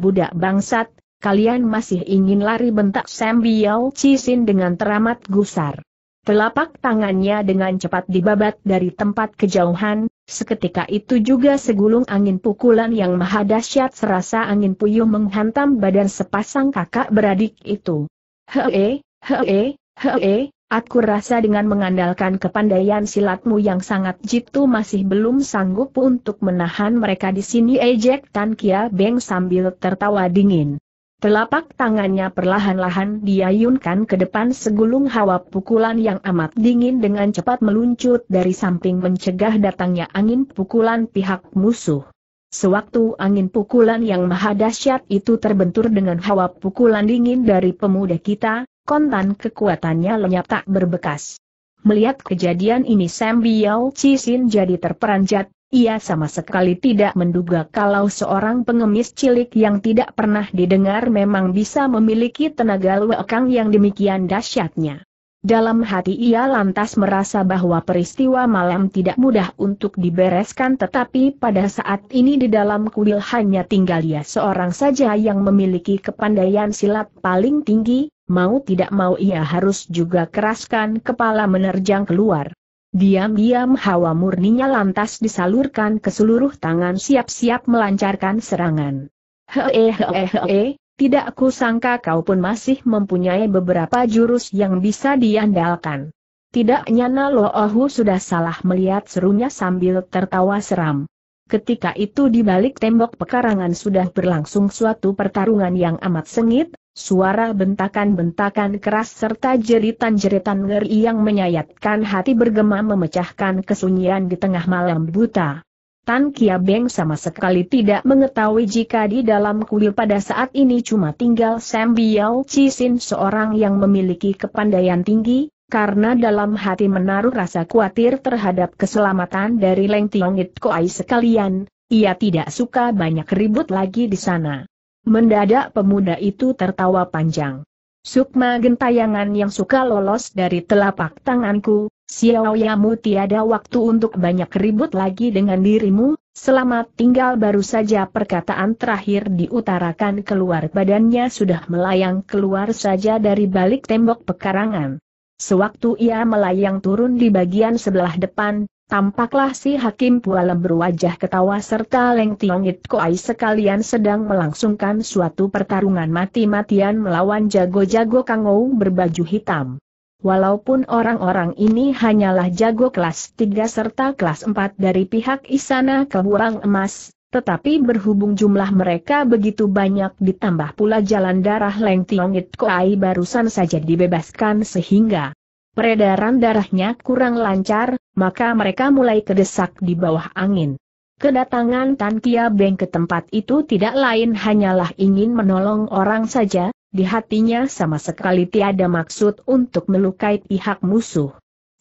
budak bangsat, kalian masih ingin lari bentak Sam Biao Cisin dengan teramat gusar. Telapak tangannya dengan cepat dibabat dari tempat kejauhan, seketika itu juga segulung angin pukulan yang maha dahsyat serasa angin puyuh menghantam badan sepasang kakak beradik itu. Hee, hee, hee, aku rasa dengan mengandalkan kepandaian silatmu yang sangat jitu masih belum sanggup untuk menahan mereka di sini ejek Tan Kia Beng sambil tertawa dingin. Telapak tangannya perlahan-lahan diayunkan ke depan segulung hawa pukulan yang amat dingin dengan cepat meluncur dari samping mencegah datangnya angin pukulan pihak musuh. Sewaktu angin pukulan yang maha dahsyat itu terbentur dengan hawa pukulan dingin dari pemuda kita, kontan kekuatannya lenyap tak berbekas. Melihat kejadian ini Sam Biao Cisin jadi terperanjat, ia sama sekali tidak menduga kalau seorang pengemis cilik yang tidak pernah didengar memang bisa memiliki tenaga luekang yang demikian dahsyatnya. Dalam hati ia lantas merasa bahwa peristiwa malam tidak mudah untuk dibereskan tetapi pada saat ini di dalam kuil hanya tinggal ia seorang saja yang memiliki kepandaian silat paling tinggi, mau tidak mau ia harus juga keraskan kepala menerjang keluar. Diam-diam hawa murninya lantas disalurkan ke seluruh tangan siap-siap melancarkan serangan. Hehehehe, tidak kusangka kau pun masih mempunyai beberapa jurus yang bisa diandalkan. Tidak nyana Lohu sudah salah melihat serunya sambil tertawa seram. Ketika itu di balik tembok pekarangan sudah berlangsung suatu pertarungan yang amat sengit, suara bentakan-bentakan keras serta jeritan-jeritan ngeri yang menyayatkan hati bergema memecahkan kesunyian di tengah malam buta. Tan Kia Beng sama sekali tidak mengetahui jika di dalam kuil pada saat ini cuma tinggal Sam Biao Cisin seorang yang memiliki kepandaian tinggi, karena dalam hati menaruh rasa khawatir terhadap keselamatan dari Leng Tiong It Koai sekalian, ia tidak suka banyak ribut lagi di sana. Mendadak pemuda itu tertawa panjang. Sukma gentayangan yang suka lolos dari telapak tanganku, Xiao Yamu tiada waktu untuk banyak ribut lagi dengan dirimu, selamat tinggal baru saja perkataan terakhir diutarakan keluar badannya sudah melayang keluar saja dari balik tembok pekarangan. Sewaktu ia melayang turun di bagian sebelah depan, Tampaklah si Hakim Pualem berwajah ketawa serta Leng It Koai sekalian sedang melangsungkan suatu pertarungan mati-matian melawan jago-jago Kangou berbaju hitam. Walaupun orang-orang ini hanyalah jago kelas 3 serta kelas 4 dari pihak Isana Kehurang Emas, tetapi berhubung jumlah mereka begitu banyak ditambah pula jalan darah Leng It Koai barusan saja dibebaskan sehingga peredaran darahnya kurang lancar, maka mereka mulai kedesak di bawah angin. Kedatangan Tan Kia Beng ke tempat itu tidak lain hanyalah ingin menolong orang saja, di hatinya sama sekali tiada maksud untuk melukai pihak musuh.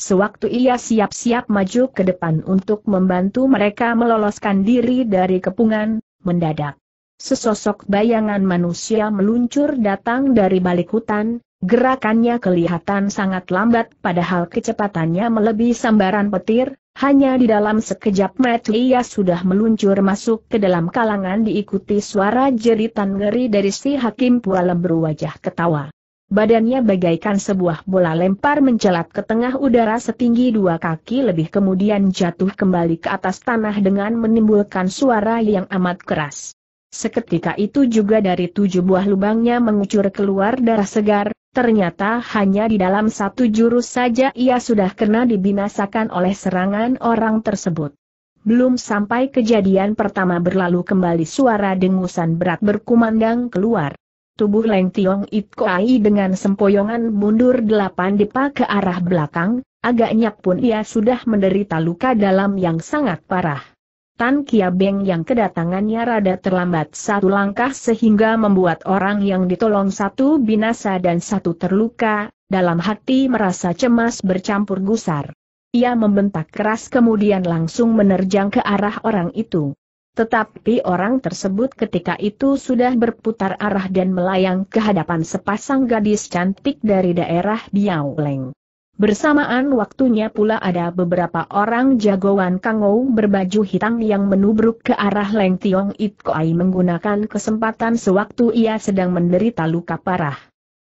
Sewaktu ia siap-siap maju ke depan untuk membantu mereka meloloskan diri dari kepungan, mendadak. Sesosok bayangan manusia meluncur datang dari balik hutan, Gerakannya kelihatan sangat lambat padahal kecepatannya melebihi sambaran petir, hanya di dalam sekejap mata ia sudah meluncur masuk ke dalam kalangan diikuti suara jeritan ngeri dari si hakim Pualem berwajah ketawa. Badannya bagaikan sebuah bola lempar mencelat ke tengah udara setinggi dua kaki lebih kemudian jatuh kembali ke atas tanah dengan menimbulkan suara yang amat keras. Seketika itu juga dari tujuh buah lubangnya mengucur keluar darah segar, Ternyata hanya di dalam satu jurus saja ia sudah kena dibinasakan oleh serangan orang tersebut. Belum sampai kejadian pertama berlalu kembali suara dengusan berat berkumandang keluar. Tubuh Leng Tiong It dengan sempoyongan mundur delapan depa ke arah belakang, agaknya pun ia sudah menderita luka dalam yang sangat parah. Tan Beng yang kedatangannya rada terlambat satu langkah sehingga membuat orang yang ditolong satu binasa dan satu terluka, dalam hati merasa cemas bercampur gusar. Ia membentak keras kemudian langsung menerjang ke arah orang itu. Tetapi orang tersebut ketika itu sudah berputar arah dan melayang ke hadapan sepasang gadis cantik dari daerah Biaoleng. Bersamaan waktunya pula ada beberapa orang jagoan Kangou berbaju hitam yang menubruk ke arah Leng Tiong It Koai menggunakan kesempatan sewaktu ia sedang menderita luka parah.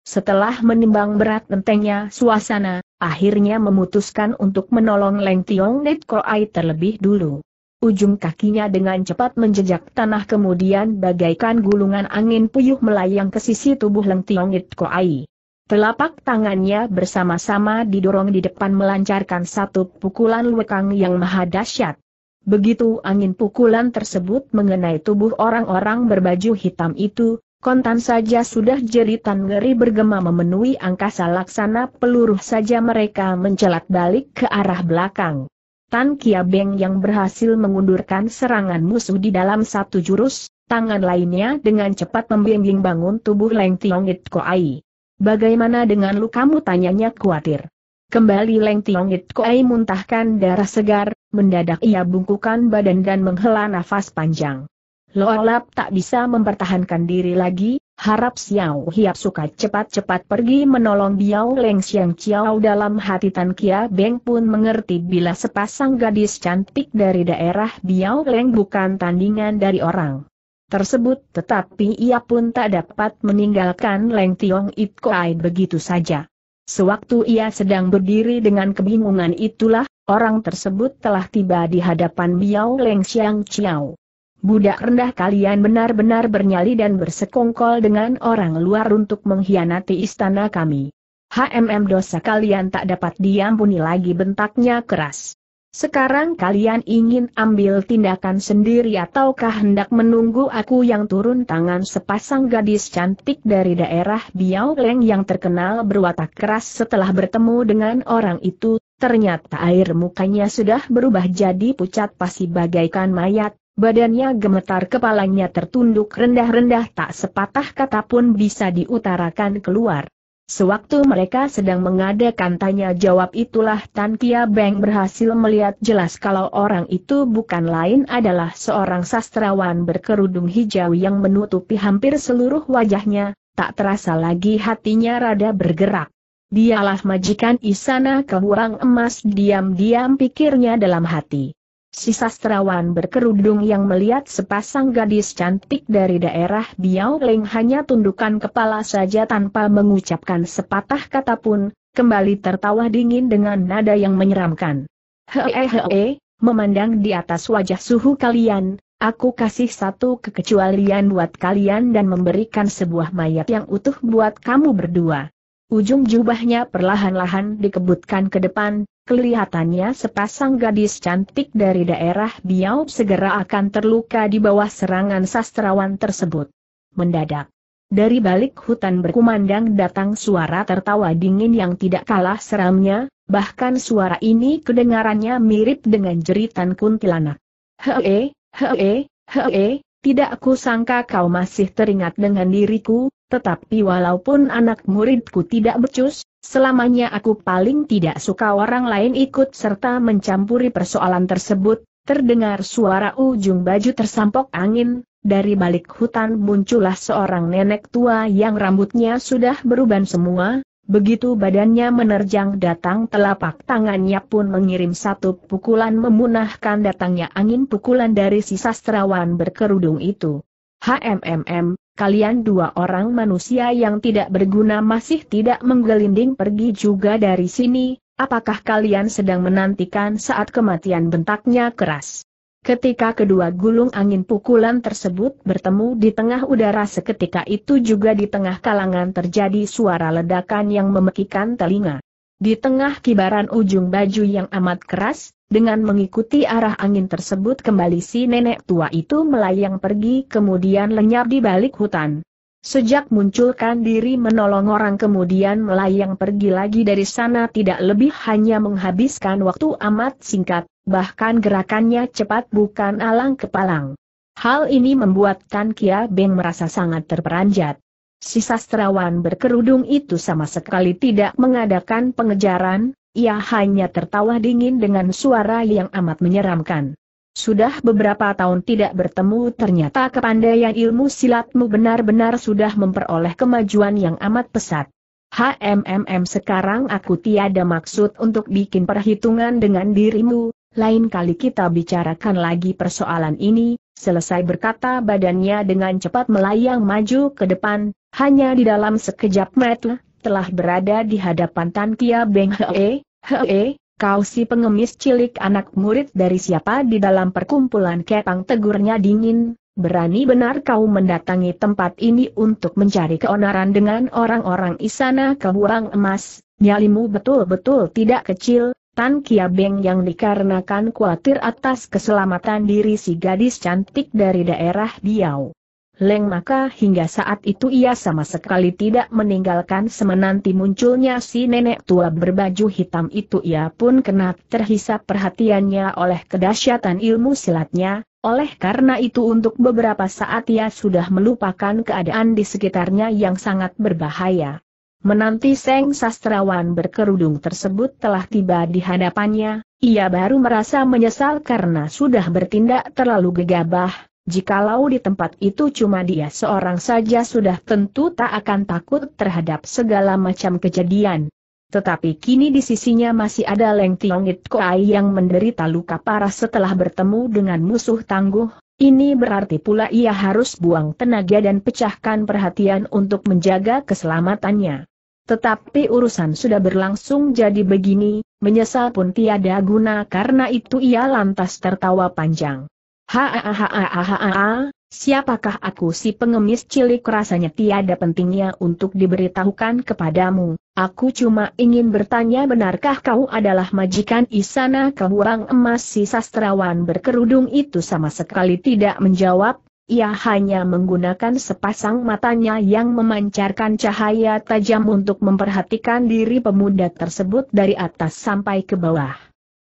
Setelah menimbang berat entengnya suasana, akhirnya memutuskan untuk menolong Leng Tiong It Koai terlebih dulu. Ujung kakinya dengan cepat menjejak tanah kemudian bagaikan gulungan angin puyuh melayang ke sisi tubuh Leng Tiong It Koai. Telapak tangannya bersama-sama didorong di depan melancarkan satu pukulan lekang yang maha dahsyat. Begitu angin pukulan tersebut mengenai tubuh orang-orang berbaju hitam itu, kontan saja sudah jeritan ngeri bergema memenuhi angkasa laksana peluru saja mereka mencelat balik ke arah belakang. Tan Beng yang berhasil mengundurkan serangan musuh di dalam satu jurus, tangan lainnya dengan cepat membimbing bangun tubuh Leng Tiong It Koai. Bagaimana dengan lukamu tanyanya khawatir. Kembali Leng Tiongit Koei muntahkan darah segar, mendadak ia bungkukan badan dan menghela nafas panjang. Loalap tak bisa mempertahankan diri lagi, harap Xiao Hiap suka cepat-cepat pergi menolong Biao Leng Xiang Chiao dalam hati Tan Kia Beng pun mengerti bila sepasang gadis cantik dari daerah Biao Leng bukan tandingan dari orang tersebut tetapi ia pun tak dapat meninggalkan Leng Tiong It Koai begitu saja. Sewaktu ia sedang berdiri dengan kebingungan itulah, orang tersebut telah tiba di hadapan Biao Leng Xiang Chiao. Budak rendah kalian benar-benar bernyali dan bersekongkol dengan orang luar untuk mengkhianati istana kami. HMM dosa kalian tak dapat diampuni lagi bentaknya keras. Sekarang kalian ingin ambil tindakan sendiri ataukah hendak menunggu aku yang turun tangan sepasang gadis cantik dari daerah Biao Leng yang terkenal berwatak keras setelah bertemu dengan orang itu, ternyata air mukanya sudah berubah jadi pucat pasti bagaikan mayat, badannya gemetar kepalanya tertunduk rendah-rendah tak sepatah kata pun bisa diutarakan keluar. Sewaktu mereka sedang mengadakan tanya-jawab itulah Tan Kia Beng berhasil melihat jelas kalau orang itu bukan lain adalah seorang sastrawan berkerudung hijau yang menutupi hampir seluruh wajahnya, tak terasa lagi hatinya rada bergerak. Dialah majikan Isana kewurang emas diam-diam pikirnya dalam hati si sastrawan berkerudung yang melihat sepasang gadis cantik dari daerah Biao Leng hanya tundukkan kepala saja tanpa mengucapkan sepatah kata pun, kembali tertawa dingin dengan nada yang menyeramkan. Hehehe, memandang di atas wajah suhu kalian, aku kasih satu kekecualian buat kalian dan memberikan sebuah mayat yang utuh buat kamu berdua. Ujung jubahnya perlahan-lahan dikebutkan ke depan, kelihatannya sepasang gadis cantik dari daerah Biau segera akan terluka di bawah serangan sastrawan tersebut. Mendadak. Dari balik hutan berkumandang datang suara tertawa dingin yang tidak kalah seramnya, bahkan suara ini kedengarannya mirip dengan jeritan kuntilanak. Hee, hee, hee, tidak sangka kau masih teringat dengan diriku, tetapi walaupun anak muridku tidak becus, selamanya aku paling tidak suka orang lain ikut serta mencampuri persoalan tersebut, terdengar suara ujung baju tersampok angin, dari balik hutan muncullah seorang nenek tua yang rambutnya sudah beruban semua, Begitu badannya menerjang datang telapak tangannya pun mengirim satu pukulan memunahkan datangnya angin pukulan dari si sastrawan berkerudung itu. HMMM, kalian dua orang manusia yang tidak berguna masih tidak menggelinding pergi juga dari sini, apakah kalian sedang menantikan saat kematian bentaknya keras? Ketika kedua gulung angin pukulan tersebut bertemu di tengah udara seketika itu juga di tengah kalangan terjadi suara ledakan yang memekikan telinga. Di tengah kibaran ujung baju yang amat keras, dengan mengikuti arah angin tersebut kembali si nenek tua itu melayang pergi kemudian lenyap di balik hutan. Sejak munculkan diri menolong orang kemudian melayang pergi lagi dari sana tidak lebih hanya menghabiskan waktu amat singkat, bahkan gerakannya cepat bukan alang kepalang. Hal ini membuat Tan Kia Beng merasa sangat terperanjat. Si sastrawan berkerudung itu sama sekali tidak mengadakan pengejaran, ia hanya tertawa dingin dengan suara yang amat menyeramkan. Sudah beberapa tahun tidak bertemu ternyata kepandaian ilmu silatmu benar-benar sudah memperoleh kemajuan yang amat pesat. HMMM sekarang aku tiada maksud untuk bikin perhitungan dengan dirimu, lain kali kita bicarakan lagi persoalan ini, selesai berkata badannya dengan cepat melayang maju ke depan, hanya di dalam sekejap mata, telah berada di hadapan Tan Kia Beng Hee, Hee, Kau si pengemis cilik anak murid dari siapa di dalam perkumpulan kepang tegurnya dingin, berani benar kau mendatangi tempat ini untuk mencari keonaran dengan orang-orang isana kebuang emas, nyalimu betul-betul tidak kecil, Tan Kia Beng yang dikarenakan khawatir atas keselamatan diri si gadis cantik dari daerah Diau. Leng maka hingga saat itu ia sama sekali tidak meninggalkan semenanti munculnya si nenek tua berbaju hitam itu ia pun kena terhisap perhatiannya oleh kedahsyatan ilmu silatnya, oleh karena itu untuk beberapa saat ia sudah melupakan keadaan di sekitarnya yang sangat berbahaya. Menanti Seng Sastrawan berkerudung tersebut telah tiba di hadapannya, ia baru merasa menyesal karena sudah bertindak terlalu gegabah, Jikalau di tempat itu cuma dia seorang saja sudah tentu tak akan takut terhadap segala macam kejadian. Tetapi kini di sisinya masih ada Leng Tiongit Koai yang menderita luka parah setelah bertemu dengan musuh tangguh, ini berarti pula ia harus buang tenaga dan pecahkan perhatian untuk menjaga keselamatannya. Tetapi urusan sudah berlangsung jadi begini, menyesal pun tiada guna karena itu ia lantas tertawa panjang. Hahaha, siapakah aku si pengemis cilik rasanya tiada pentingnya untuk diberitahukan kepadamu. Aku cuma ingin bertanya benarkah kau adalah majikan Isana Kehuang Emas si sastrawan berkerudung itu sama sekali tidak menjawab, ia hanya menggunakan sepasang matanya yang memancarkan cahaya tajam untuk memperhatikan diri pemuda tersebut dari atas sampai ke bawah.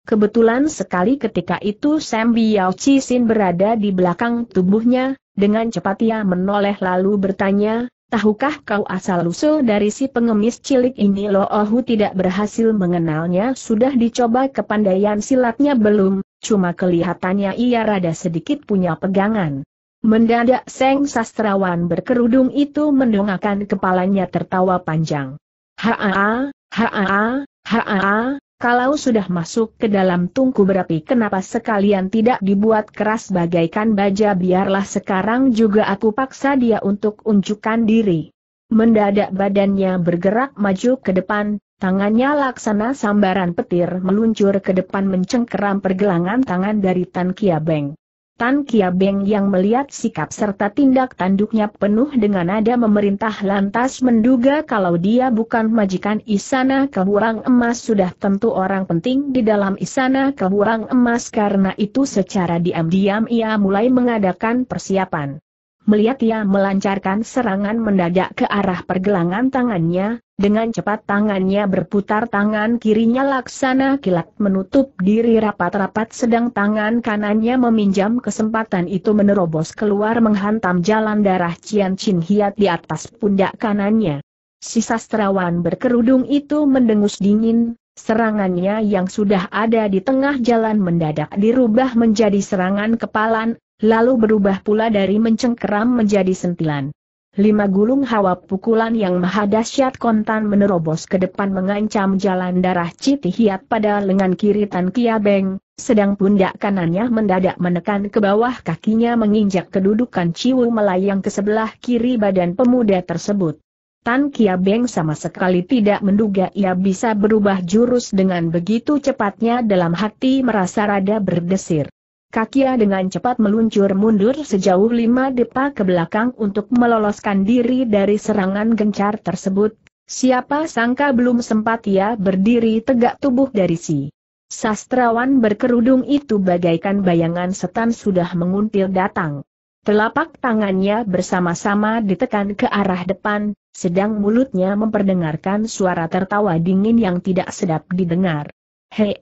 Kebetulan sekali ketika itu Sam Biao Sin berada di belakang tubuhnya, dengan cepat ia menoleh lalu bertanya, Tahukah kau asal-usul dari si pengemis cilik ini Lo Ohu tidak berhasil mengenalnya sudah dicoba kepandaian silatnya belum, cuma kelihatannya ia rada sedikit punya pegangan. Mendadak Seng Sastrawan berkerudung itu mendongakkan kepalanya tertawa panjang. haa, haa, haa, kalau sudah masuk ke dalam tungku berapi kenapa sekalian tidak dibuat keras bagaikan baja biarlah sekarang juga aku paksa dia untuk unjukkan diri. Mendadak badannya bergerak maju ke depan, tangannya laksana sambaran petir meluncur ke depan mencengkeram pergelangan tangan dari Tan Kia Beng. Tan Kia Beng yang melihat sikap serta tindak tanduknya penuh dengan nada memerintah lantas menduga kalau dia bukan majikan Isana Kehurang Emas sudah tentu orang penting di dalam Isana Kehurang Emas karena itu secara diam-diam ia mulai mengadakan persiapan. Melihat ia melancarkan serangan mendadak ke arah pergelangan tangannya, dengan cepat tangannya berputar tangan kirinya laksana kilat menutup diri rapat-rapat sedang tangan kanannya meminjam kesempatan itu menerobos keluar menghantam jalan darah Cian Chin Hiat di atas pundak kanannya. Si sastrawan berkerudung itu mendengus dingin, serangannya yang sudah ada di tengah jalan mendadak dirubah menjadi serangan kepalan, lalu berubah pula dari mencengkeram menjadi sentilan. Lima gulung hawa pukulan yang maha dahsyat kontan menerobos ke depan mengancam jalan darah Citihiat pada lengan kiri Tan Kia Beng, sedang pundak kanannya mendadak menekan ke bawah kakinya menginjak kedudukan Ciwu melayang ke sebelah kiri badan pemuda tersebut. Tan Kia Beng sama sekali tidak menduga ia bisa berubah jurus dengan begitu cepatnya dalam hati merasa rada berdesir. Kakia dengan cepat meluncur mundur sejauh lima depa ke belakang untuk meloloskan diri dari serangan gencar tersebut. Siapa sangka belum sempat ia berdiri tegak tubuh dari si. Sastrawan berkerudung itu bagaikan bayangan setan sudah menguntil datang. Telapak tangannya bersama-sama ditekan ke arah depan, sedang mulutnya memperdengarkan suara tertawa dingin yang tidak sedap didengar. Hei,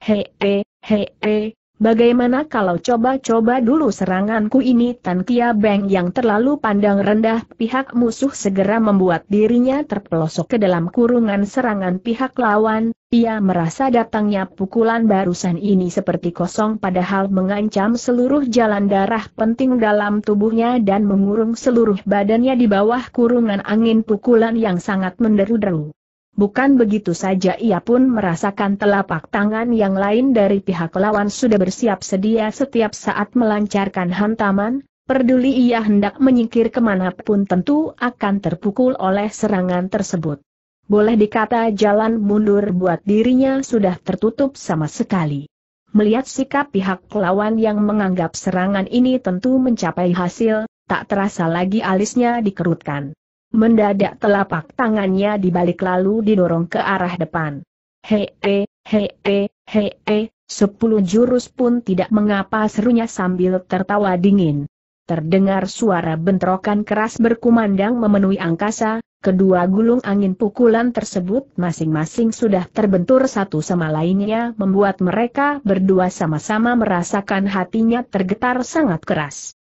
hei, hei, hei, Bagaimana kalau coba-coba dulu seranganku ini Tan Kia Beng yang terlalu pandang rendah pihak musuh segera membuat dirinya terpelosok ke dalam kurungan serangan pihak lawan, ia merasa datangnya pukulan barusan ini seperti kosong padahal mengancam seluruh jalan darah penting dalam tubuhnya dan mengurung seluruh badannya di bawah kurungan angin pukulan yang sangat menderu-deru. Bukan begitu saja ia pun merasakan telapak tangan yang lain dari pihak lawan sudah bersiap sedia setiap saat melancarkan hantaman, perduli ia hendak menyingkir kemanapun tentu akan terpukul oleh serangan tersebut. Boleh dikata jalan mundur buat dirinya sudah tertutup sama sekali. Melihat sikap pihak lawan yang menganggap serangan ini tentu mencapai hasil, tak terasa lagi alisnya dikerutkan. Mendadak telapak tangannya dibalik lalu didorong ke arah depan. Hee, hee, hee, sepuluh jurus pun tidak mengapa serunya sambil tertawa dingin. Terdengar suara bentrokan keras berkumandang memenuhi angkasa, kedua gulung angin pukulan tersebut masing-masing sudah terbentur satu sama lainnya membuat mereka berdua sama-sama merasakan hatinya tergetar sangat keras.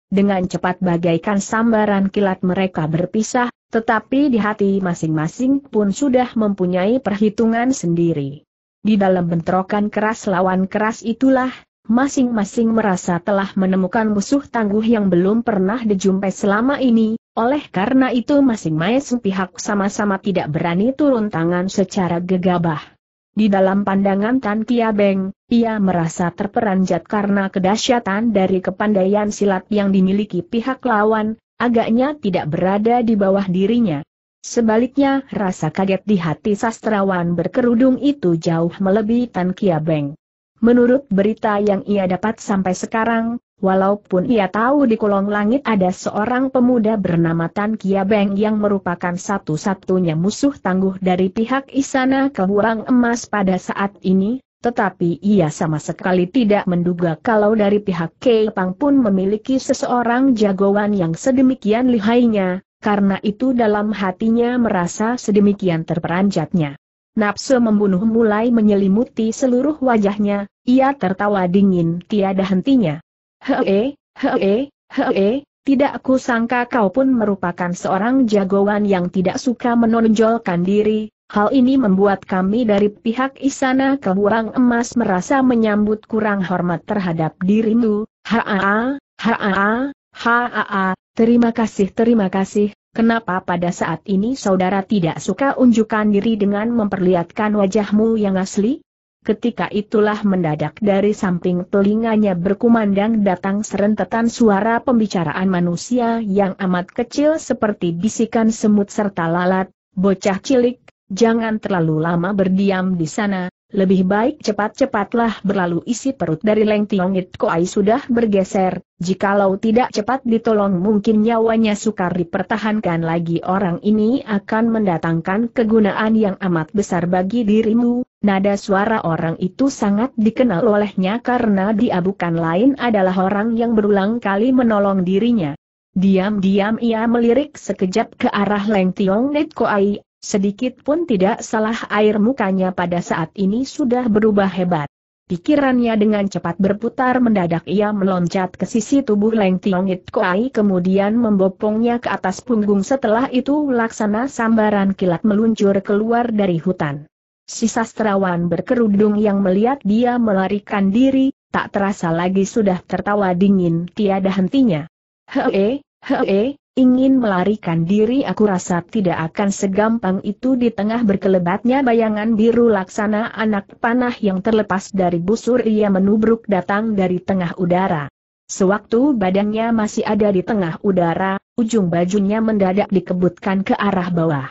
Dengan cepat bagaikan sambaran kilat mereka berpisah, tetapi di hati masing-masing pun sudah mempunyai perhitungan sendiri. Di dalam bentrokan keras lawan keras itulah, masing-masing merasa telah menemukan musuh tangguh yang belum pernah dijumpai selama ini, oleh karena itu masing-masing pihak sama-sama tidak berani turun tangan secara gegabah. Di dalam pandangan Tan Kia Beng, ia merasa terperanjat karena kedahsyatan dari kepandaian silat yang dimiliki pihak lawan, agaknya tidak berada di bawah dirinya. Sebaliknya, rasa kaget di hati sastrawan berkerudung itu jauh melebihi Tan Beng. Menurut berita yang ia dapat sampai sekarang, walaupun ia tahu di kolong langit ada seorang pemuda bernama Tan Beng yang merupakan satu-satunya musuh tangguh dari pihak isana Kebuang Emas pada saat ini, tetapi ia sama sekali tidak menduga kalau dari pihak Kepang pun memiliki seseorang jagoan yang sedemikian lihainya, karena itu dalam hatinya merasa sedemikian terperanjatnya. Nafsu membunuh mulai menyelimuti seluruh wajahnya, ia tertawa dingin tiada hentinya. Hee, hee, hee, tidak kusangka kau pun merupakan seorang jagoan yang tidak suka menonjolkan diri, Hal ini membuat kami dari pihak Isana keburang Emas merasa menyambut kurang hormat terhadap dirimu, haa, haa, haa, terima kasih terima kasih, kenapa pada saat ini saudara tidak suka unjukkan diri dengan memperlihatkan wajahmu yang asli? Ketika itulah mendadak dari samping telinganya berkumandang datang serentetan suara pembicaraan manusia yang amat kecil seperti bisikan semut serta lalat, bocah cilik Jangan terlalu lama berdiam di sana, lebih baik cepat-cepatlah berlalu isi perut dari Leng Tiongit Koai sudah bergeser, jikalau tidak cepat ditolong mungkin nyawanya sukar dipertahankan lagi orang ini akan mendatangkan kegunaan yang amat besar bagi dirimu, nada suara orang itu sangat dikenal olehnya karena dia bukan lain adalah orang yang berulang kali menolong dirinya. Diam-diam ia melirik sekejap ke arah Leng Tiong Nit Koai, Sedikit pun tidak salah air mukanya pada saat ini sudah berubah hebat. Pikirannya dengan cepat berputar mendadak ia meloncat ke sisi tubuh Leng It Kuai kemudian membopongnya ke atas punggung setelah itu laksana sambaran kilat meluncur keluar dari hutan. Si sastrawan berkerudung yang melihat dia melarikan diri, tak terasa lagi sudah tertawa dingin tiada hentinya. Hee, hee, ingin melarikan diri aku rasa tidak akan segampang itu di tengah berkelebatnya bayangan biru laksana anak panah yang terlepas dari busur ia menubruk datang dari tengah udara. Sewaktu badannya masih ada di tengah udara, ujung bajunya mendadak dikebutkan ke arah bawah.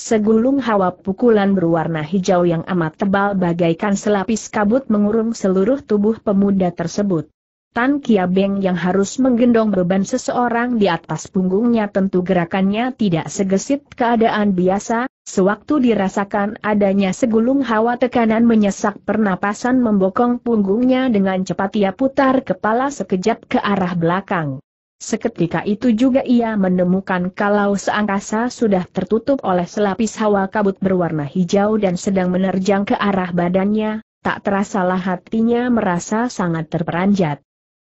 Segulung hawa pukulan berwarna hijau yang amat tebal bagaikan selapis kabut mengurung seluruh tubuh pemuda tersebut. Tan Kiabeng yang harus menggendong beban seseorang di atas punggungnya tentu gerakannya tidak segesit keadaan biasa, sewaktu dirasakan adanya segulung hawa tekanan menyesak pernapasan membokong punggungnya dengan cepat ia putar kepala sekejap ke arah belakang. Seketika itu juga ia menemukan kalau seangkasa sudah tertutup oleh selapis hawa kabut berwarna hijau dan sedang menerjang ke arah badannya, tak terasalah hatinya merasa sangat terperanjat.